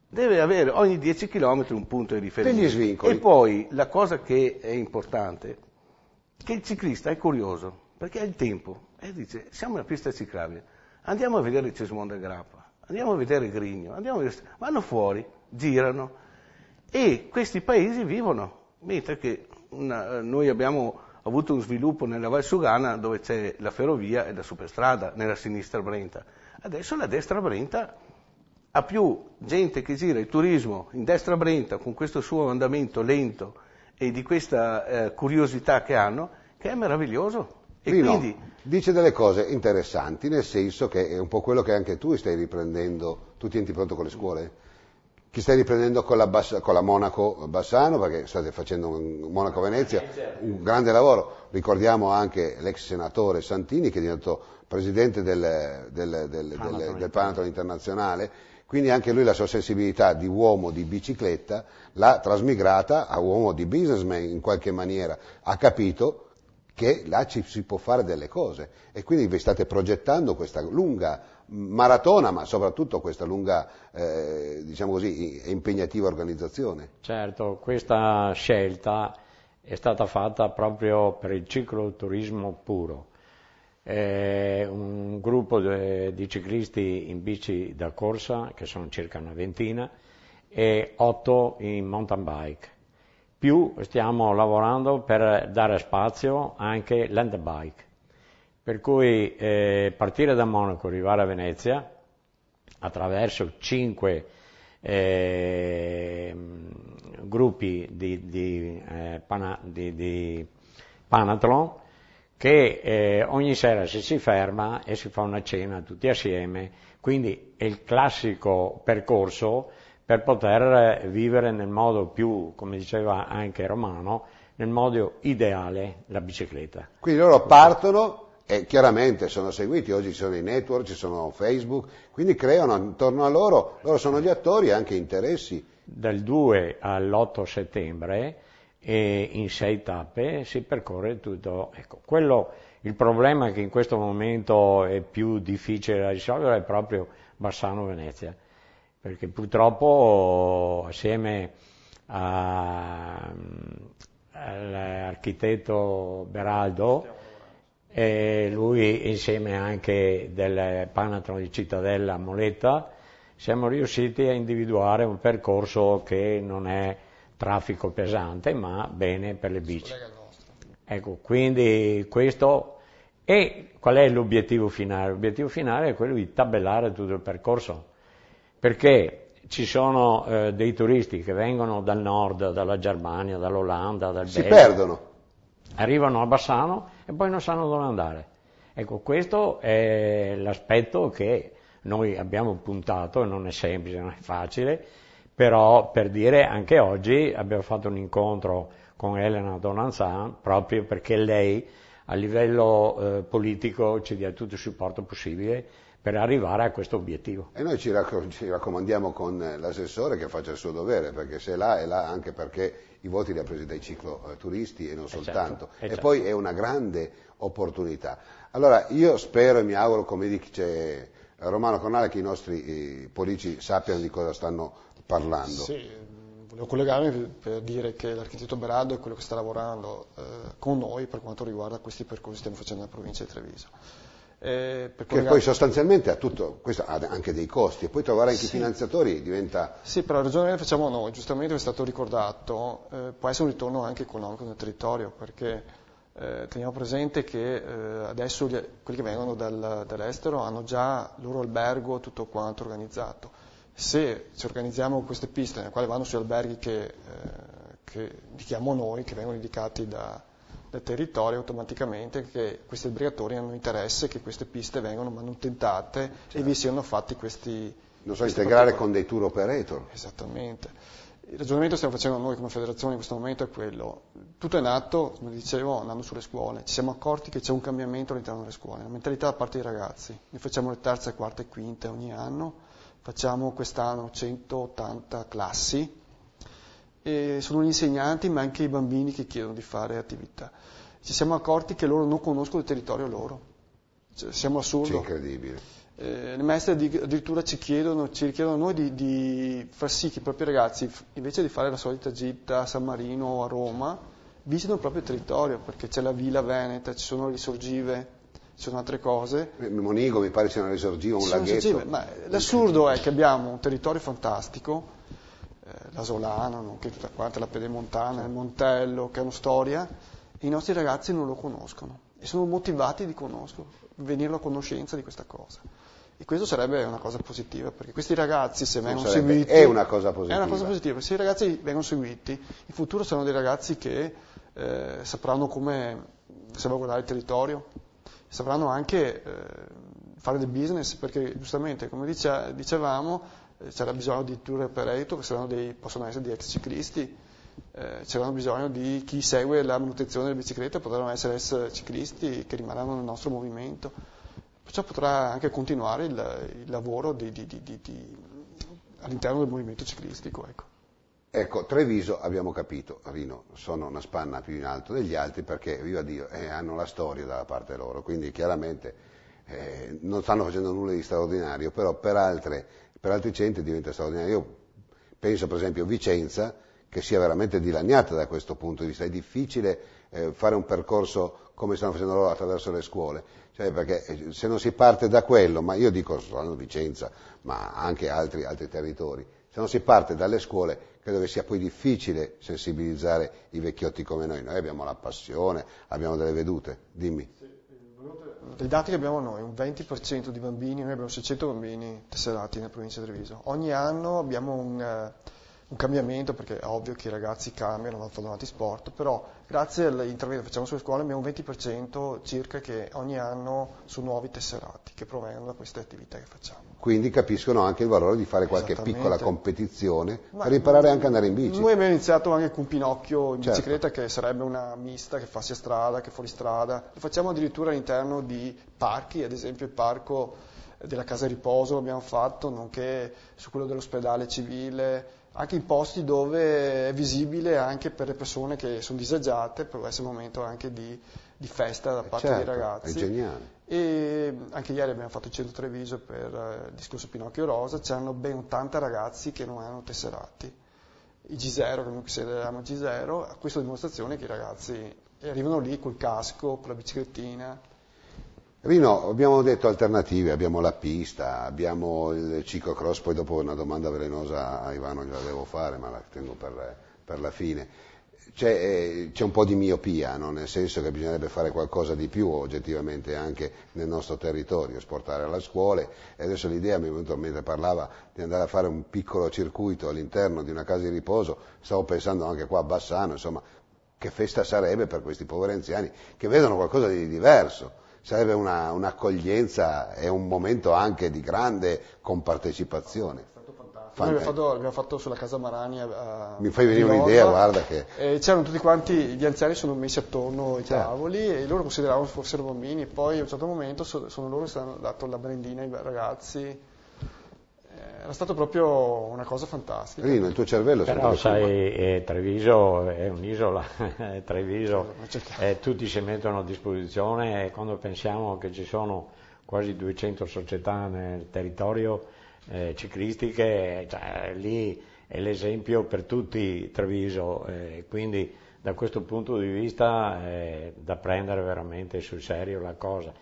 deve avere ogni 10 km un punto di riferimento. E poi la cosa che è importante, che il ciclista è curioso, perché ha il tempo, e dice siamo una pista ciclabile, andiamo a vedere il Cesmonda Grappa, andiamo a vedere Grigno, andiamo a vedere... vanno fuori, girano e questi paesi vivono, mentre che una, noi abbiamo avuto un sviluppo nella Valsugana dove c'è la ferrovia e la superstrada nella sinistra Brenta. Adesso la destra Brenta ha più gente che gira il turismo in destra Brenta con questo suo andamento lento e di questa eh, curiosità che hanno, che è meraviglioso. E Rino, quindi... dice delle cose interessanti, nel senso che è un po' quello che anche tu stai riprendendo, tu tieni pronto con le scuole? Chi stai riprendendo con la, Bas- con la Monaco Bassano, perché state facendo un Monaco Venezia, eh, certo. un grande lavoro. Ricordiamo anche l'ex senatore Santini che è diventato presidente del, del, del, Panathon. del Panathon Internazionale, quindi anche lui la sua sensibilità di uomo di bicicletta l'ha trasmigrata a uomo di businessman in qualche maniera, ha capito che là ci si può fare delle cose e quindi vi state progettando questa lunga maratona, ma soprattutto questa lunga, eh, diciamo così, impegnativa organizzazione. Certo, questa scelta è stata fatta proprio per il cicloturismo puro. È un gruppo di ciclisti in bici da corsa, che sono circa una ventina, e otto in mountain bike più stiamo lavorando per dare spazio anche land bike. Per cui eh, partire da Monaco, arrivare a Venezia, attraverso cinque eh, gruppi di, di, eh, pana, di, di panathlon, che eh, ogni sera si si ferma e si fa una cena tutti assieme, quindi è il classico percorso per poter eh, vivere nel modo più, come diceva anche Romano, nel modo ideale la bicicletta. Quindi loro partono e chiaramente sono seguiti, oggi ci sono i network, ci sono Facebook, quindi creano intorno a loro, loro sono gli attori e anche interessi. Dal 2 all'8 settembre in sei tappe si percorre tutto. Ecco, quello, il problema che in questo momento è più difficile da risolvere è proprio Bassano Venezia perché purtroppo assieme a, all'architetto Beraldo e lui insieme anche del Panatron di Cittadella Moletta siamo riusciti a individuare un percorso che non è traffico pesante ma bene per le bici. Ecco, quindi questo e qual è l'obiettivo finale? L'obiettivo finale è quello di tabellare tutto il percorso perché ci sono eh, dei turisti che vengono dal nord, dalla Germania, dall'Olanda, dal Belgio. Si perdono. Arrivano a Bassano e poi non sanno dove andare. Ecco, questo è l'aspetto che noi abbiamo puntato, non è semplice, non è facile, però per dire anche oggi abbiamo fatto un incontro con Elena Donanzan proprio perché lei a livello eh, politico ci dia tutto il supporto possibile per arrivare a questo obiettivo. E noi ci, raccom- ci raccomandiamo con eh, l'assessore che faccia il suo dovere, perché se è là è là anche perché i voti li ha presi dai cicloturisti eh, e non è eh, certo, soltanto. Certo, e certo. poi è una grande opportunità. Allora io spero e mi auguro, come dice Romano Cornale, che i nostri eh, politici sappiano di cosa stanno parlando. Sì volevo collegarmi per dire che l'architetto Berardo è quello che sta lavorando eh, con noi per quanto riguarda questi percorsi che stiamo facendo nella provincia di Treviso. Eh, che poi sostanzialmente ha tutto, questo ha anche dei costi e poi trovare anche sì. i finanziatori diventa... Sì, però la ragione che facciamo noi, giustamente è stato ricordato, eh, può essere un ritorno anche economico nel territorio perché eh, teniamo presente che eh, adesso gli, quelli che vengono dal, dall'estero hanno già il loro albergo tutto quanto organizzato. Se ci organizziamo queste piste nelle quali vanno su alberghi che, eh, che indichiamo noi, che vengono indicati da, del territorio automaticamente che questi albergatori hanno interesse che queste piste vengano manutentate certo. e vi certo. siano fatti questi... Lo so, integrare con dei tour operator. Esattamente. Il ragionamento che stiamo facendo noi come federazione in questo momento è quello. Tutto è nato, come dicevo, andando sulle scuole. Ci siamo accorti che c'è un cambiamento all'interno delle scuole, la mentalità da parte dei ragazzi. Noi facciamo le terze, quarte e quinte ogni anno, facciamo quest'anno 180 classi, eh, sono gli insegnanti ma anche i bambini che chiedono di fare attività. Ci siamo accorti che loro non conoscono il territorio loro, cioè, siamo assurdi. È incredibile. Eh, le maestre addirittura ci chiedono, ci richiedono a noi di, di, far sì che i propri ragazzi, invece di fare la solita gita a San Marino o a Roma, visitino il proprio territorio, perché c'è la Villa Veneta, ci sono risorgive, ci sono altre cose. Monigo mi pare c'è una risorgiva, un laghetto. ma l'assurdo è che abbiamo un territorio fantastico, eh, la Solana, nonché tutta quanta la Pedemontana, il Montello, che è una storia, i nostri ragazzi non lo conoscono e sono motivati di conoscerlo, venirlo a conoscenza di questa cosa. E questo sarebbe una cosa positiva, perché questi ragazzi, se vengono sarebbe, seguiti... È una cosa positiva. È una cosa positiva, se i ragazzi vengono seguiti, in futuro saranno dei ragazzi che eh, sapranno come salvaguardare il territorio, sapranno anche eh, fare del business, perché giustamente, come dice, dicevamo, eh, c'era bisogno di tour operator, che dei, possono essere di ex ciclisti, eh, c'erano bisogno di chi segue la manutenzione delle biciclette, potranno essere ex ciclisti che rimarranno nel nostro movimento, perciò potrà anche continuare il, il lavoro di, di, di, all'interno del movimento ciclistico. Ecco. Ecco, Treviso abbiamo capito, Rino, sono una spanna più in alto degli altri perché, viva Dio, eh, hanno la storia dalla parte loro, quindi chiaramente eh, non stanno facendo nulla di straordinario, però per altre per altri centri diventa straordinario. Io penso per esempio a Vicenza, che sia veramente dilaniata da questo punto di vista, è difficile eh, fare un percorso come stanno facendo loro attraverso le scuole, cioè, perché eh, se non si parte da quello, ma io dico solo Vicenza, ma anche altri, altri territori, se non si parte dalle scuole credo che sia poi difficile sensibilizzare i vecchiotti come noi, noi abbiamo la passione, abbiamo delle vedute, dimmi. Se, eh, dei dati che abbiamo noi, un 20% di bambini, noi abbiamo 600 bambini tesserati nella provincia di Treviso, ogni anno abbiamo un eh, un cambiamento, perché è ovvio che i ragazzi cambiano, vanno abbandonati sport, però grazie all'intervento che facciamo sulle scuole abbiamo un 20% circa che ogni anno su nuovi tesserati che provengono da queste attività che facciamo. Quindi capiscono anche il valore di fare qualche piccola competizione Ma per imparare anche ad andare in bici. Noi abbiamo iniziato anche con Pinocchio in certo. bicicletta che sarebbe una mista che fa sia strada che fuoristrada, lo facciamo addirittura all'interno di parchi, ad esempio il parco della casa riposo l'abbiamo fatto, nonché su quello dell'ospedale civile, anche in posti dove è visibile anche per le persone che sono disagiate, può essere un momento anche di, di festa da eh, parte certo, dei ragazzi. È geniale. E anche ieri abbiamo fatto il centro Treviso per eh, il discorso Pinocchio Rosa, c'erano ben 80 ragazzi che non erano tesserati. I G0, comunque se eravamo G0, a questa dimostrazione che i ragazzi arrivano lì col casco, con la biciclettina, Rino, abbiamo detto alternative, abbiamo la pista, abbiamo il ciclocross, poi dopo una domanda velenosa a Ivano gliela devo fare, ma la tengo per, per la fine. C'è, eh, c'è, un po' di miopia, no? nel senso che bisognerebbe fare qualcosa di più oggettivamente anche nel nostro territorio, esportare alla scuola e adesso l'idea mi è venuta mentre parlava di andare a fare un piccolo circuito all'interno di una casa di riposo, stavo pensando anche qua a Bassano, insomma, che festa sarebbe per questi poveri anziani che vedono qualcosa di diverso sarebbe una, un'accoglienza e un momento anche di grande compartecipazione. È stato fantastico. Noi abbiamo fatto, abbiamo fatto sulla Casa Marani. Eh, a, Mi fai venire un'idea, guarda che... c'erano tutti quanti, gli anziani sono messi attorno ai certo. tavoli certo. e loro consideravano fossero bambini, poi a un certo momento sono loro che hanno dato la brandina ai ragazzi era stata proprio una cosa fantastica. Rino, il tuo cervello è Però sai, eh, Treviso è un'isola, eh, Treviso, eh, tutti si mettono a disposizione e quando pensiamo che ci sono quasi 200 società nel territorio eh, ciclistiche, eh, cioè, lì è l'esempio per tutti Treviso, eh, quindi da questo punto di vista è da prendere veramente sul serio la cosa.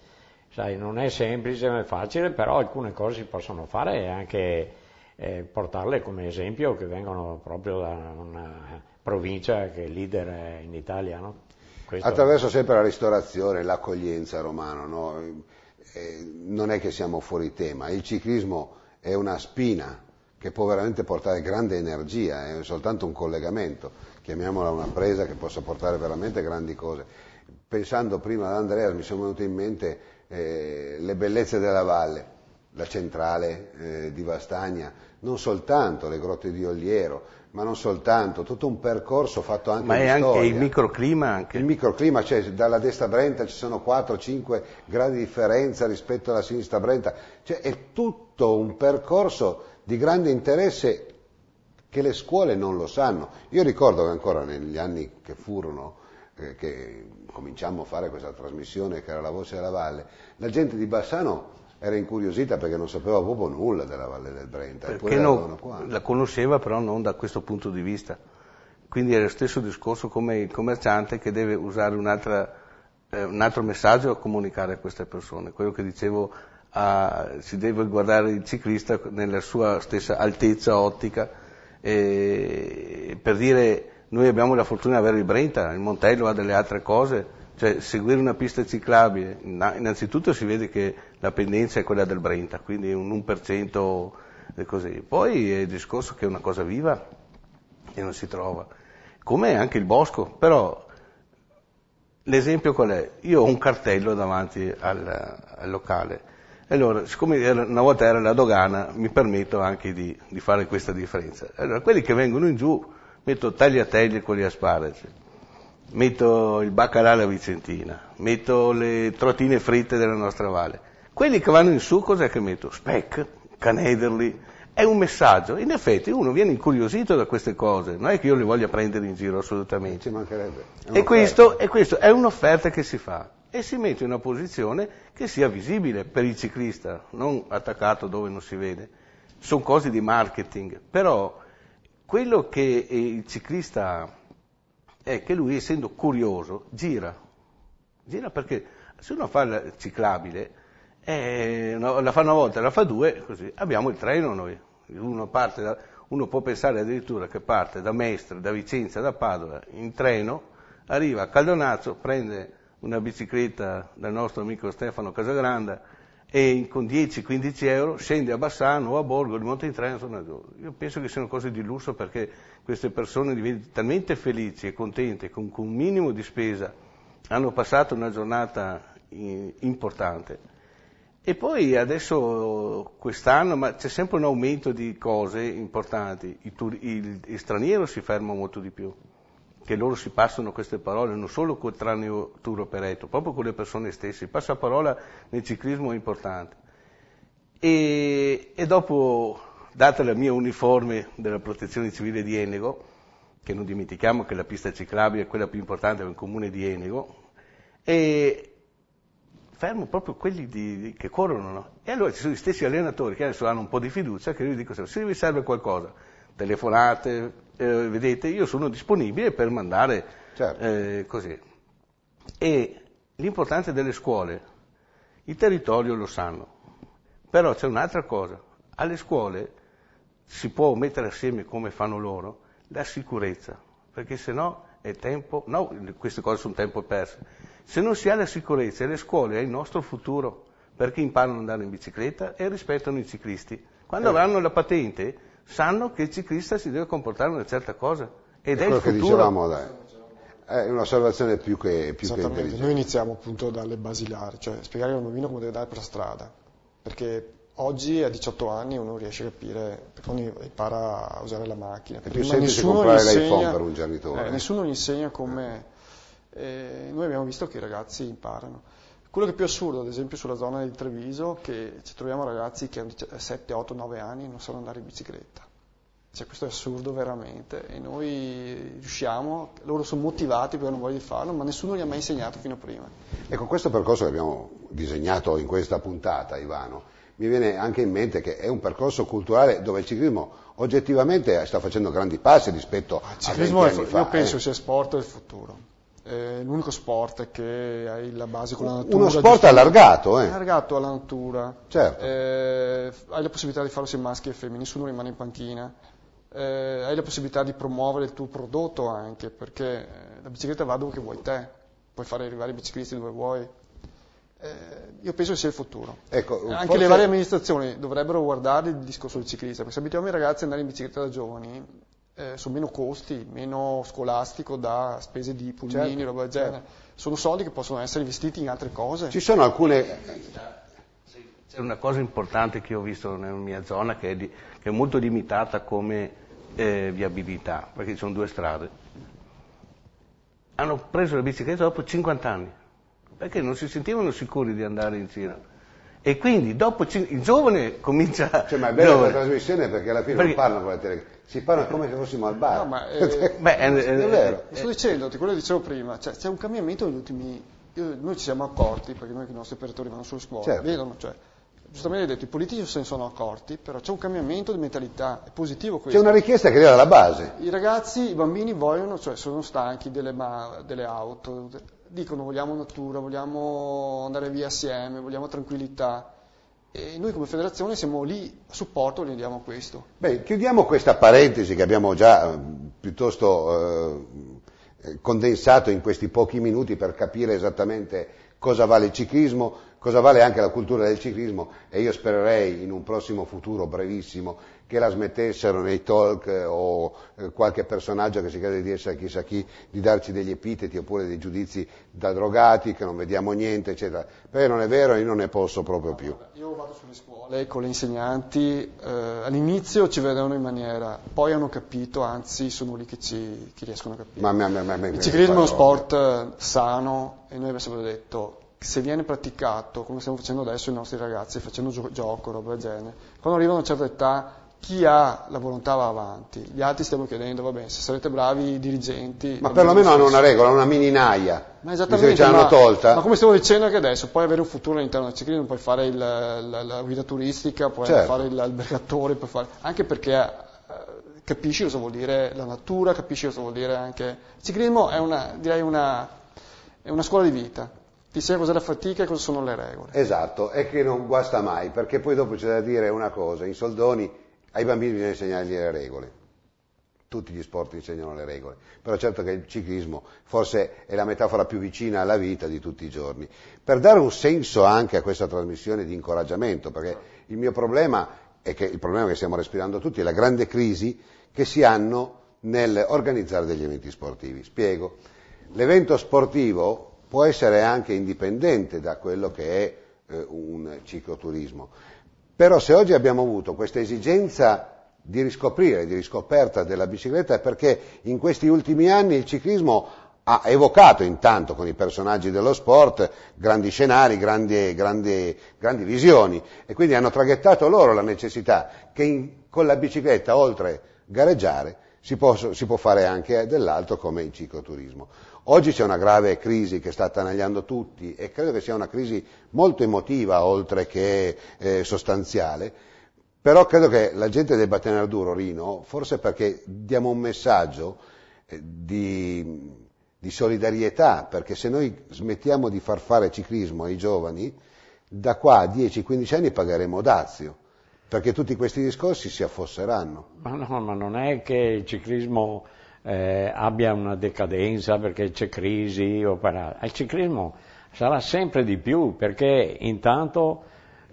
Sai, non è semplice, non è facile, però alcune cose si possono fare e anche eh, portarle come esempio che vengono proprio da una provincia che è leader eh, in Italia. No? Questo... Attraverso sempre la ristorazione, l'accoglienza romana, no? eh, non è che siamo fuori tema, il ciclismo è una spina che può veramente portare grande energia, è soltanto un collegamento, chiamiamola una presa che possa portare veramente grandi cose. Pensando prima ad Andrea mi sono venuto in mente eh, le bellezze della valle, la centrale eh, di Vastagna, non soltanto le grotte di Ogliero, ma non soltanto, tutto un percorso fatto anche ma di Ma è anche il microclima? Anche. Il microclima, cioè dalla destra Brenta ci sono 4-5 gradi di differenza rispetto alla sinistra Brenta, cioè è tutto un percorso di grande interesse che le scuole non lo sanno. Io ricordo che ancora negli anni che furono, eh, che cominciamo a fare questa trasmissione che era La Voce della Valle, la gente di Bassano era incuriosita perché non sapeva proprio nulla della Valle del Brenta. Perché no, la conosceva però non da questo punto di vista. Quindi è lo stesso discorso come il commerciante che deve usare eh, un altro messaggio a comunicare a queste persone. Quello che dicevo, eh, si deve guardare il ciclista nella sua stessa altezza ottica eh, per dire noi abbiamo la fortuna di avere il Brenta, il Montello ha delle altre cose, cioè seguire una pista ciclabile, innanzitutto si vede che la pendenza è quella del Brenta, quindi un 1% e eh, così. Poi è il discorso che è una cosa viva e non si trova, come anche il bosco, però l'esempio qual è? Io ho un cartello davanti al, al locale. Allora, siccome era, una volta era la dogana, mi permetto anche di, di fare questa differenza. Allora, quelli che vengono in giù metto tagliatelle con gli asparagi, metto il baccalà alla vicentina, metto le trottine fritte della nostra valle. Quelli che vanno in su cos'è che metto? Spec, canederli, è un messaggio. In effetti uno viene incuriosito da queste cose, non è che io le voglia prendere in giro assolutamente. Ci mancherebbe. E questo, e questo è un'offerta che si fa e si mette in una posizione che sia visibile per il ciclista, non attaccato dove non si vede. Sono cose di marketing, però quello che eh, il ciclista è che lui, essendo curioso, gira. Gira perché se uno fa il ciclabile, eh, no, la fa una volta, la fa due, così abbiamo il treno noi. Uno, da, uno può pensare addirittura che parte da Mestre, da Vicenza, da Padova, in treno, arriva a Caldonazzo, prende una bicicletta dal nostro amico Stefano Casagranda, e con 10-15 euro scende a Bassano o a Borgo, monte in treno. io penso che siano cose di lusso perché queste persone diventano talmente felici e contente con, con un minimo di spesa, hanno passato una giornata in, importante. E poi adesso quest'anno ma c'è sempre un aumento di cose importanti, il, il, il straniero si ferma molto di più che loro si passano queste parole, non solo con tranne Tour Operator, proprio con le persone stesse. Il passaparola nel ciclismo è importante. E, e dopo, data la mia uniforme della protezione civile di Enego, che non dimentichiamo che la pista ciclabile è quella più importante del comune di Enego, e fermo proprio quelli di, di, che corrono, no? E allora ci sono gli stessi allenatori che adesso hanno un po' di fiducia, che io dico, se vi serve qualcosa, telefonate, eh, vedete io sono disponibile per mandare certo. eh, così. E l'importanza delle scuole, il territorio lo sanno, però c'è un'altra cosa, alle scuole si può mettere assieme come fanno loro la sicurezza, perché se no è tempo, no, queste cose sono tempo perso, se non si ha la sicurezza le scuole è il nostro futuro, perché imparano ad andare in bicicletta e rispettano i ciclisti. Quando eh. avranno la patente sanno che il ciclista si deve comportare una certa cosa. Ed è, è quello che dicevamo, dai. È un'osservazione più che, più che intelligente. Noi iniziamo appunto dalle basilari, cioè spiegare a un bambino come deve andare per la strada, perché oggi a 18 anni uno riesce a capire, quando impara a usare la macchina. È più semplice comprare l'iPhone per un genitore. Eh, eh, nessuno gli insegna come... Eh, noi abbiamo visto che i ragazzi imparano. Quello che è più assurdo, ad esempio, sulla zona di Treviso, che ci troviamo ragazzi che hanno 7, 8, 9 anni e non sanno andare in bicicletta. Cioè, questo è assurdo veramente. E noi riusciamo, loro sono motivati perché hanno voglia di farlo, ma nessuno gli ha mai insegnato fino a prima. Ecco, questo percorso che abbiamo disegnato in questa puntata, Ivano, mi viene anche in mente che è un percorso culturale dove il ciclismo oggettivamente sta facendo grandi passi rispetto a... il ciclismo a 20 anni fa. Io penso eh. sia sport del futuro eh, l'unico sport che hai la base con la natura. Uno sport giusto, allargato, eh. Allargato alla natura. Certo. Eh, hai la possibilità di farlo sia maschi che femmine, nessuno rimane in panchina. Eh, hai la possibilità di promuovere il tuo prodotto anche, perché eh, la bicicletta va dove che vuoi te, puoi fare arrivare i biciclisti dove vuoi. Eh, io penso che sia il futuro. Ecco, anche forse... le varie amministrazioni dovrebbero guardare il discorso del ciclista, perché se abitiamo i ragazzi ad andare in bicicletta da giovani, eh, sono meno costi, meno scolastico da spese di pulmini, certo, roba del certo. genere. Sono soldi che possono essere investiti in altre cose. Ci sono alcune... C'è una cosa importante che ho visto nella mia zona che è, di, che è molto limitata come eh, viabilità, perché ci sono due strade. Hanno preso la bicicletta dopo 50 anni, perché non si sentivano sicuri di andare in Cina. E quindi dopo il giovane comincia... Cioè, ma è bella la trasmissione perché alla fine perché... non parlano con la televisione si parla come se fossimo al bar. No, ma cioè, eh, Beh, è, è, vero. Sto dicendo, quello che dicevo prima, cioè, c'è un cambiamento negli ultimi... Io, noi ci siamo accorti, perché noi che i nostri operatori vanno sulle scuole, certo. vedono, cioè, giustamente hai detto, i politici se ne sono accorti, però c'è un cambiamento di mentalità, è positivo questo. C'è una richiesta che viene dalla base. I ragazzi, i bambini vogliono, cioè sono stanchi delle, ma, delle auto, dicono vogliamo natura, vogliamo andare via assieme, vogliamo tranquillità e noi come federazione siamo lì a supporto e gli diamo questo. Beh, chiudiamo questa parentesi che abbiamo già eh, piuttosto eh, condensato in questi pochi minuti per capire esattamente cosa vale il ciclismo, cosa vale anche la cultura del ciclismo e io spererei in un prossimo futuro brevissimo che la smettessero nei talk eh, o eh, qualche personaggio che si crede di essere chissà chi di darci degli epiteti oppure dei giudizi da drogati che non vediamo niente eccetera perché non è vero io non ne posso proprio più io vado sulle scuole con le insegnanti eh, all'inizio ci vedevano in maniera poi hanno capito anzi sono lì che, ci, che riescono a capire ma, ma, ma, il ciclismo è uno sport eh, sano e noi abbiamo sempre detto se viene praticato, come stiamo facendo adesso i nostri ragazzi, facendo gio- gioco, roba del genere, quando arrivano a una certa età chi ha la volontà va avanti, gli altri stiamo chiedendo, va bene, se sarete bravi i dirigenti... Ma perlomeno hanno una regola, una mininaia. Ma esattamente, ce l'hanno tolta. ma come stiamo dicendo anche adesso, puoi avere un futuro all'interno del ciclismo, puoi fare il, la, la, guida turistica, puoi certo. fare l'albergatore, puoi fare... anche perché eh, capisci cosa vuol dire la natura, capisci cosa vuol dire anche... Il ciclismo è una, direi una, è una scuola di vita ti insegna cos'è la fatica e cosa sono le regole. Esatto, e che non guasta mai, perché poi dopo c'è da dire una cosa, in soldoni ai bambini bisogna insegnargli le regole. Tutti gli sport insegnano le regole, però certo che il ciclismo forse è la metafora più vicina alla vita di tutti i giorni. Per dare un senso anche a questa trasmissione di incoraggiamento, perché il mio problema è che il problema che stiamo respirando tutti è la grande crisi che si hanno nell'organizzare degli eventi sportivi. Spiego. L'evento sportivo può essere anche indipendente da quello che è eh, un cicloturismo. Però se oggi abbiamo avuto questa esigenza di riscoprire, di riscoperta della bicicletta è perché in questi ultimi anni il ciclismo ha evocato intanto con i personaggi dello sport grandi scenari, grandi, grandi, grandi visioni e quindi hanno traghettato loro la necessità che in, con la bicicletta oltre gareggiare si può, si può fare anche dell'altro come il cicloturismo. Oggi c'è una grave crisi che sta attanagliando tutti e credo che sia una crisi molto emotiva oltre che eh, sostanziale, però credo che la gente debba tenere duro Rino, forse perché diamo un messaggio eh, di, di solidarietà, perché se noi smettiamo di far fare ciclismo ai giovani, da qua a 10-15 anni pagheremo dazio perché tutti questi discorsi si affosseranno. Ma no, ma non è che il ciclismo eh, abbia una decadenza perché c'è crisi o parare. Il ciclismo sarà sempre di più perché intanto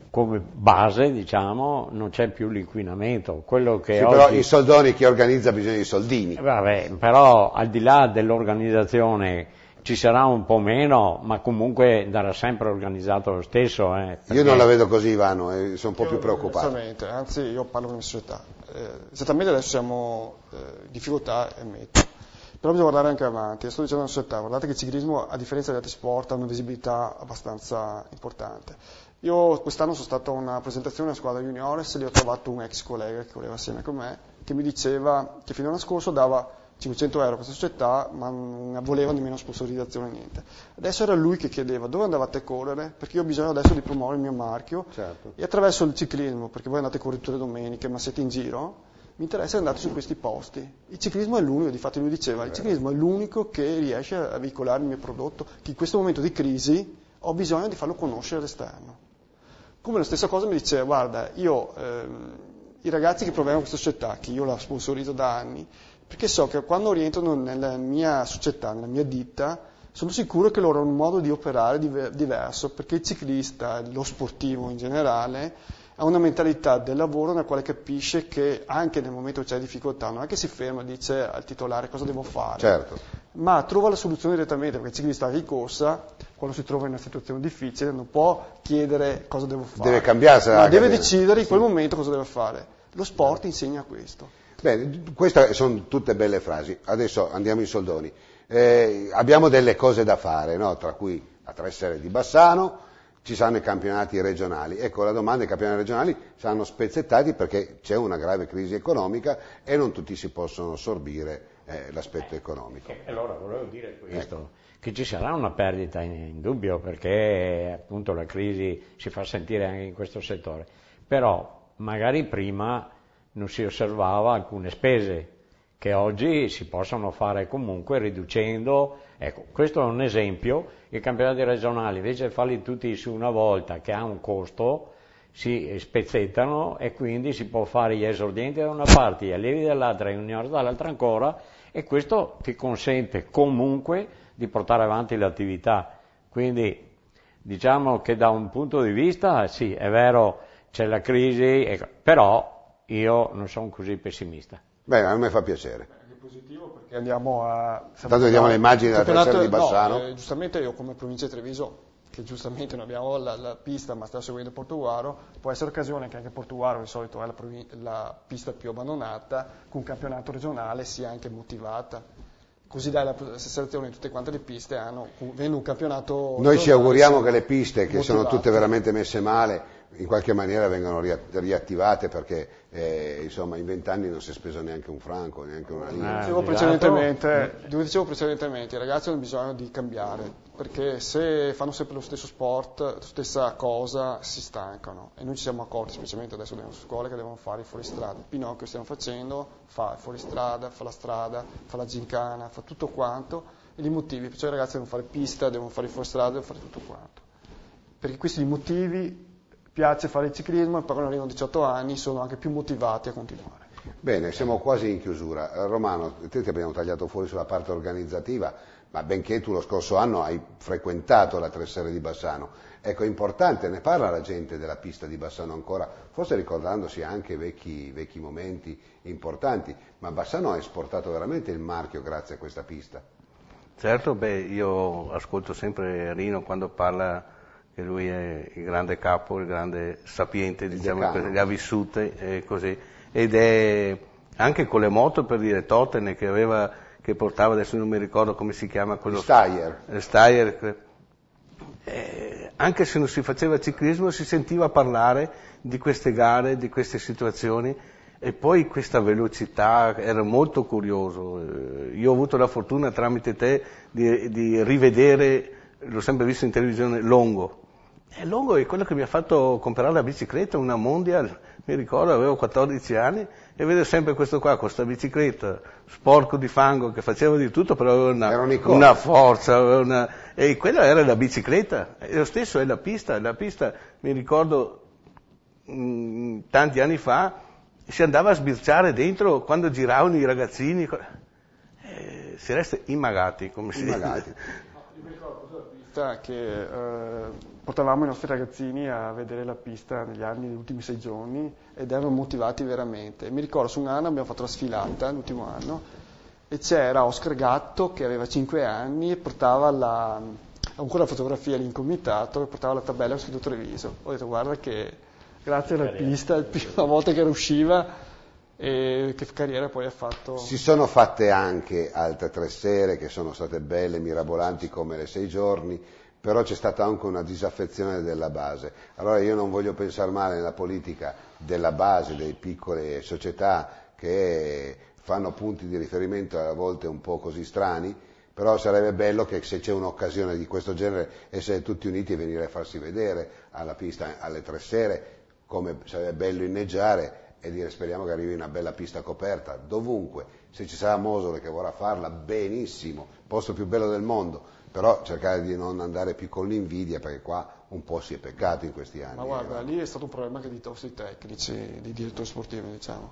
come base diciamo non c'è più l'inquinamento. Quello che sì, oggi... però i soldoni chi organizza bisogna di soldini. Vabbè, però al di là dell'organizzazione ci sarà un po' meno, ma comunque darà sempre organizzato lo stesso. Eh, perché... Io non la vedo così Ivano, eh, sono un po' io, più preoccupato. Esattamente, anzi io parlo di società eh, esattamente adesso siamo eh, in difficoltà e metto. Però bisogna guardare anche avanti, sto dicendo alla società, guardate che il ciclismo a differenza degli altri sport ha una visibilità abbastanza importante. Io quest'anno sono stato a una presentazione a squadra juniores e lì ho trovato un ex collega che voleva assieme con me che mi diceva che fino all'anno scorso dava 500 euro a questa società, ma non voleva nemmeno sponsorizzazione, niente. Adesso era lui che chiedeva dove andavate a correre, perché io ho bisogno adesso di promuovere il mio marchio certo. e attraverso il ciclismo, perché voi andate a correre tutte le domeniche, ma siete in giro, mi interessa andare su questi posti. Il ciclismo è l'unico, di fatto lui diceva, il ciclismo è l'unico che riesce a veicolare il mio prodotto, che in questo momento di crisi ho bisogno di farlo conoscere all'esterno. Come la stessa cosa mi diceva, guarda, io, ehm, i ragazzi che provengono questa società, che io la sponsorizzo da anni, perché so che quando rientrano nella mia società, nella mia ditta, sono sicuro che loro hanno un modo di operare diverso, perché il ciclista, lo sportivo in generale, ha una mentalità del lavoro nella quale capisce che anche nel momento in cui c'è difficoltà, non è che si ferma e dice al titolare cosa devo fare, certo. ma trova la soluzione direttamente, perché il ciclista in corsa, quando si trova in una situazione difficile, non può chiedere cosa devo fare, deve cambiarsi, ma deve decidere in quel sì. momento cosa deve fare. Lo sport insegna questo. Bene, queste sono tutte belle frasi. Adesso andiamo in soldoni. Eh, abbiamo delle cose da fare, no? tra cui la Tressere di Bassano, ci saranno i campionati regionali. Ecco, la domanda è i campionati regionali saranno spezzettati perché c'è una grave crisi economica e non tutti si possono assorbire eh, l'aspetto eh, economico. allora volevo dire questo, ecco. che ci sarà una perdita in, in dubbio perché appunto la crisi si fa sentire anche in questo settore, però magari prima non si osservava alcune spese che oggi si possono fare comunque riducendo. Ecco, questo è un esempio, i campionati regionali invece di farli tutti su una volta che ha un costo, si spezzettano e quindi si può fare gli esordienti da una parte, gli allievi dall'altra, gli junior dall'altra ancora e questo ti consente comunque di portare avanti l'attività. Quindi diciamo che da un punto di vista sì, è vero, c'è la crisi, ecco, però io non sono così pessimista. Beh, a me fa piacere È positivo perché andiamo a... Intanto vediamo le immagini della terza di Bassano. No, eh, giustamente io come provincia di Treviso, che giustamente non abbiamo la, la, pista ma sta seguendo Portuguaro, può essere occasione che anche Portuguaro di solito è la, la, pista più abbandonata, con un campionato regionale sia anche motivata. Così dai la sensazione di tutte quante le piste hanno, venendo un campionato... Noi ci auguriamo che le piste, che motivate. sono tutte veramente messe male, in qualche maniera vengono riattivate perché eh, insomma, in vent'anni non si è speso neanche un franco, neanche una linea. Eh, dicevo, esatto. precedentemente, eh. dicevo precedentemente, i ragazzi hanno bisogno di cambiare perché se fanno sempre lo stesso sport, la stessa cosa, si stancano e noi ci siamo accorti, specialmente adesso nelle scuole, che devono fare i fuoristrada. Pinocchio stiamo facendo, fa il fuoristrada, fa la strada, fa la gincana, fa tutto quanto e i motivi, cioè i ragazzi devono fare pista, devono fare i fuoristrada, devono fare tutto quanto. Perché questi motivi piace fare il ciclismo e poi quando arrivano 18 anni sono anche più motivati a continuare. Bene, siamo quasi in chiusura. Eh, Romano, te ti abbiamo tagliato fuori sulla parte organizzativa, ma benché tu lo scorso anno hai frequentato la Tressere di Bassano, ecco, è importante, ne parla la gente della pista di Bassano ancora, forse ricordandosi anche vecchi, vecchi momenti importanti, ma Bassano ha esportato veramente il marchio grazie a questa pista. Certo, beh, io ascolto sempre Rino quando parla che lui è il grande capo, il grande sapiente, diciamo, le ha vissute e così. Ed è anche con le moto, per dire, Totene che aveva, che portava, adesso non mi ricordo come si chiama quello. Steyer. Steyer. Eh, anche se non si faceva ciclismo si sentiva parlare di queste gare, di queste situazioni e poi questa velocità, era molto curioso. Eh, io ho avuto la fortuna tramite te di, di rivedere, l'ho sempre visto in televisione, Longo, e eh, Longo è quello che mi ha fatto comprare la bicicletta, una Mondial, mi ricordo, avevo 14 anni, e vedo sempre questo qua con questa bicicletta, sporco di fango, che faceva di tutto, però aveva una, una forza, aveva una... e quella era la bicicletta, e lo stesso è la pista, la pista, mi ricordo mh, mm, tanti anni fa, si andava a sbirciare dentro quando giravano i ragazzini, eh, si resta immagati, come si dice pista che eh, portavamo i nostri ragazzini a vedere la pista negli anni, negli ultimi sei giorni ed erano motivati veramente. Mi ricordo su un anno abbiamo fatto la sfilata, l'ultimo anno, e c'era Oscar Gatto che aveva cinque anni e portava la, ancora la fotografia all'incognitato e portava la tabella scritto Treviso. Ho detto guarda che grazie alla pista, la prima volta che usciva e che carriera poi ha fatto. Si sono fatte anche altre tre sere che sono state belle, mirabolanti come le sei giorni, però c'è stata anche una disaffezione della base. Allora io non voglio pensare male nella politica della base, delle piccole società che fanno punti di riferimento a volte un po' così strani, però sarebbe bello che se c'è un'occasione di questo genere essere tutti uniti e venire a farsi vedere alla pista alle tre sere, come sarebbe bello inneggiare e dire speriamo che arrivi una bella pista coperta, dovunque, se ci sarà Mosole che vorrà farla, benissimo, posto più bello del mondo, però cercare di non andare più con l'invidia perché qua un po' si è peccato in questi anni. Ma guarda, eh, lì è stato un problema anche di tosti tecnici, di direttori sportivi diciamo.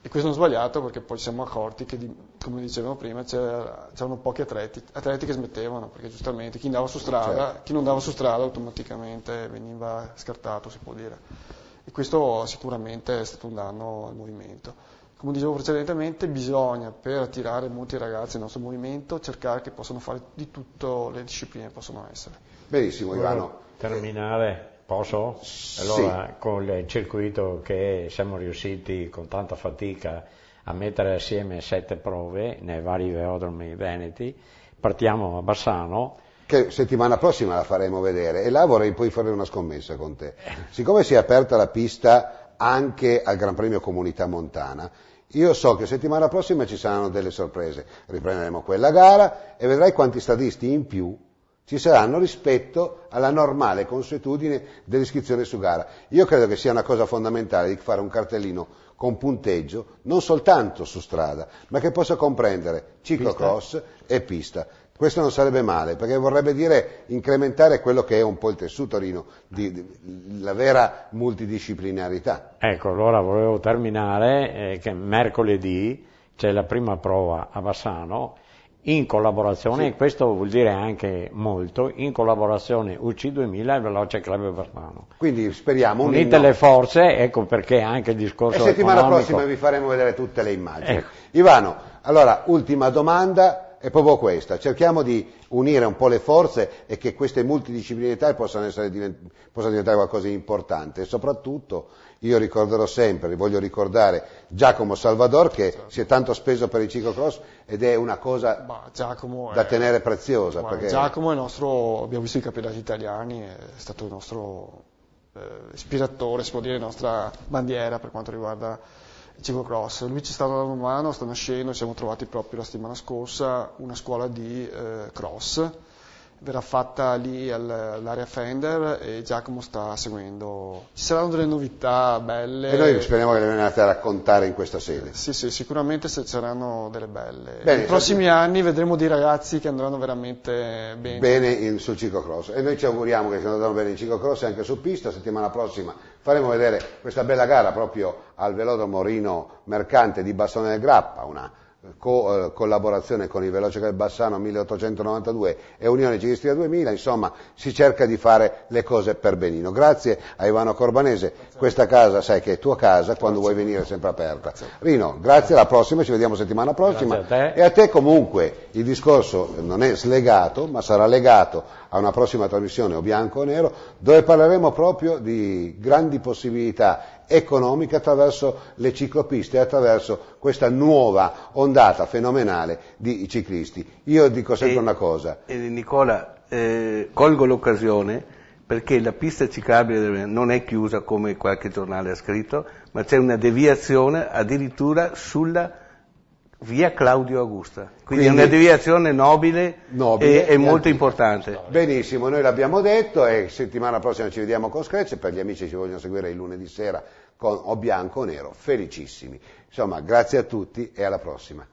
E questo è sbagliato perché poi ci siamo accorti che, di, come dicevamo prima, c'erano pochi atleti, atleti che smettevano, perché giustamente chi andava su strada, certo. chi non andava su strada automaticamente veniva scartato, si può dire e questo sicuramente è stato un danno al movimento. Come dicevo precedentemente, bisogna per attirare molti ragazzi al nostro movimento cercare che possano fare di tutto le discipline che possono essere. Benissimo, Ivano. Terminare Posso? Allora, sì. con il circuito che siamo riusciti con tanta fatica a mettere assieme sette prove nei vari velodromi veneti, partiamo a Bassano che settimana prossima la faremo vedere e là vorrei poi fare una scommessa con te. Siccome si è aperta la pista anche al Gran Premio Comunità Montana, io so che settimana prossima ci saranno delle sorprese, riprenderemo quella gara e vedrai quanti statisti in più ci saranno rispetto alla normale consuetudine dell'iscrizione su gara. Io credo che sia una cosa fondamentale di fare un cartellino con punteggio non soltanto su strada, ma che possa comprendere ciclocross pista. e pista. Questo non sarebbe male, perché vorrebbe dire incrementare quello che è un po' il tessuto Rino, di, di, la vera multidisciplinarità. Ecco, allora volevo terminare eh, che mercoledì c'è la prima prova a Bassano in collaborazione, sì. e questo vuol dire anche molto, in collaborazione UC2000 e Veloce Club Bassano. Quindi speriamo un Unite inno. le forze, ecco perché anche il discorso La settimana economico... prossima vi faremo vedere tutte le immagini. Ecco. Ivano, allora, ultima domanda, è proprio questa. Cerchiamo di unire un po' le forze e che queste multidisciplinarietà possano, divent- possano diventare qualcosa di importante. E soprattutto io ricorderò sempre, voglio ricordare Giacomo Salvador che certo. si è tanto speso per il ciclocross ed è una cosa bah, da è... tenere preziosa. Guarda, perché... Giacomo è il nostro, abbiamo visto i campionati italiani, è stato il nostro eh, ispiratore, si può dire, la nostra bandiera per quanto riguarda ciclocross. Lui ci sta dando una mano, sta nascendo, ci siamo trovati proprio la settimana scorsa una scuola di eh, cross verrà fatta lì all'area Fender e Giacomo sta seguendo. Ci saranno delle novità belle. E noi speriamo che le venate a raccontare in questa sede. Sì, sì, sicuramente ci saranno delle belle. Bene, Nei prossimi sì. anni vedremo dei ragazzi che andranno veramente bene. Bene in, sul ciclocross. E noi ci auguriamo che si andranno bene in ciclocross e anche su pista. Settimana prossima faremo vedere questa bella gara proprio al velodromo Rino Mercante di Bastone del Grappa, una co- eh, collaborazione con il Velocica Bassano 1892 e Unione Ciclistica 2000, insomma si cerca di fare le cose per benino. Grazie a Ivano Corbanese, grazie. questa casa sai che è tua casa, quando vuoi venire è sempre aperta. Grazie. Rino, grazie, alla prossima, ci vediamo settimana prossima a e a te comunque il discorso non è slegato ma sarà legato a una prossima trasmissione o bianco o nero dove parleremo proprio di grandi possibilità economica attraverso le ciclopiste, attraverso questa nuova ondata fenomenale di ciclisti. Io dico sempre e, una cosa. Nicola, eh, colgo l'occasione perché la pista ciclabile non è chiusa come qualche giornale ha scritto, ma c'è una deviazione addirittura sulla Via Claudio Augusta, quindi, quindi è una deviazione nobile, nobile e, e molto importante. Benissimo, noi l'abbiamo detto e settimana prossima ci vediamo con Scratch per gli amici che ci vogliono seguire il lunedì sera con O Bianco o Nero, felicissimi. Insomma, grazie a tutti e alla prossima.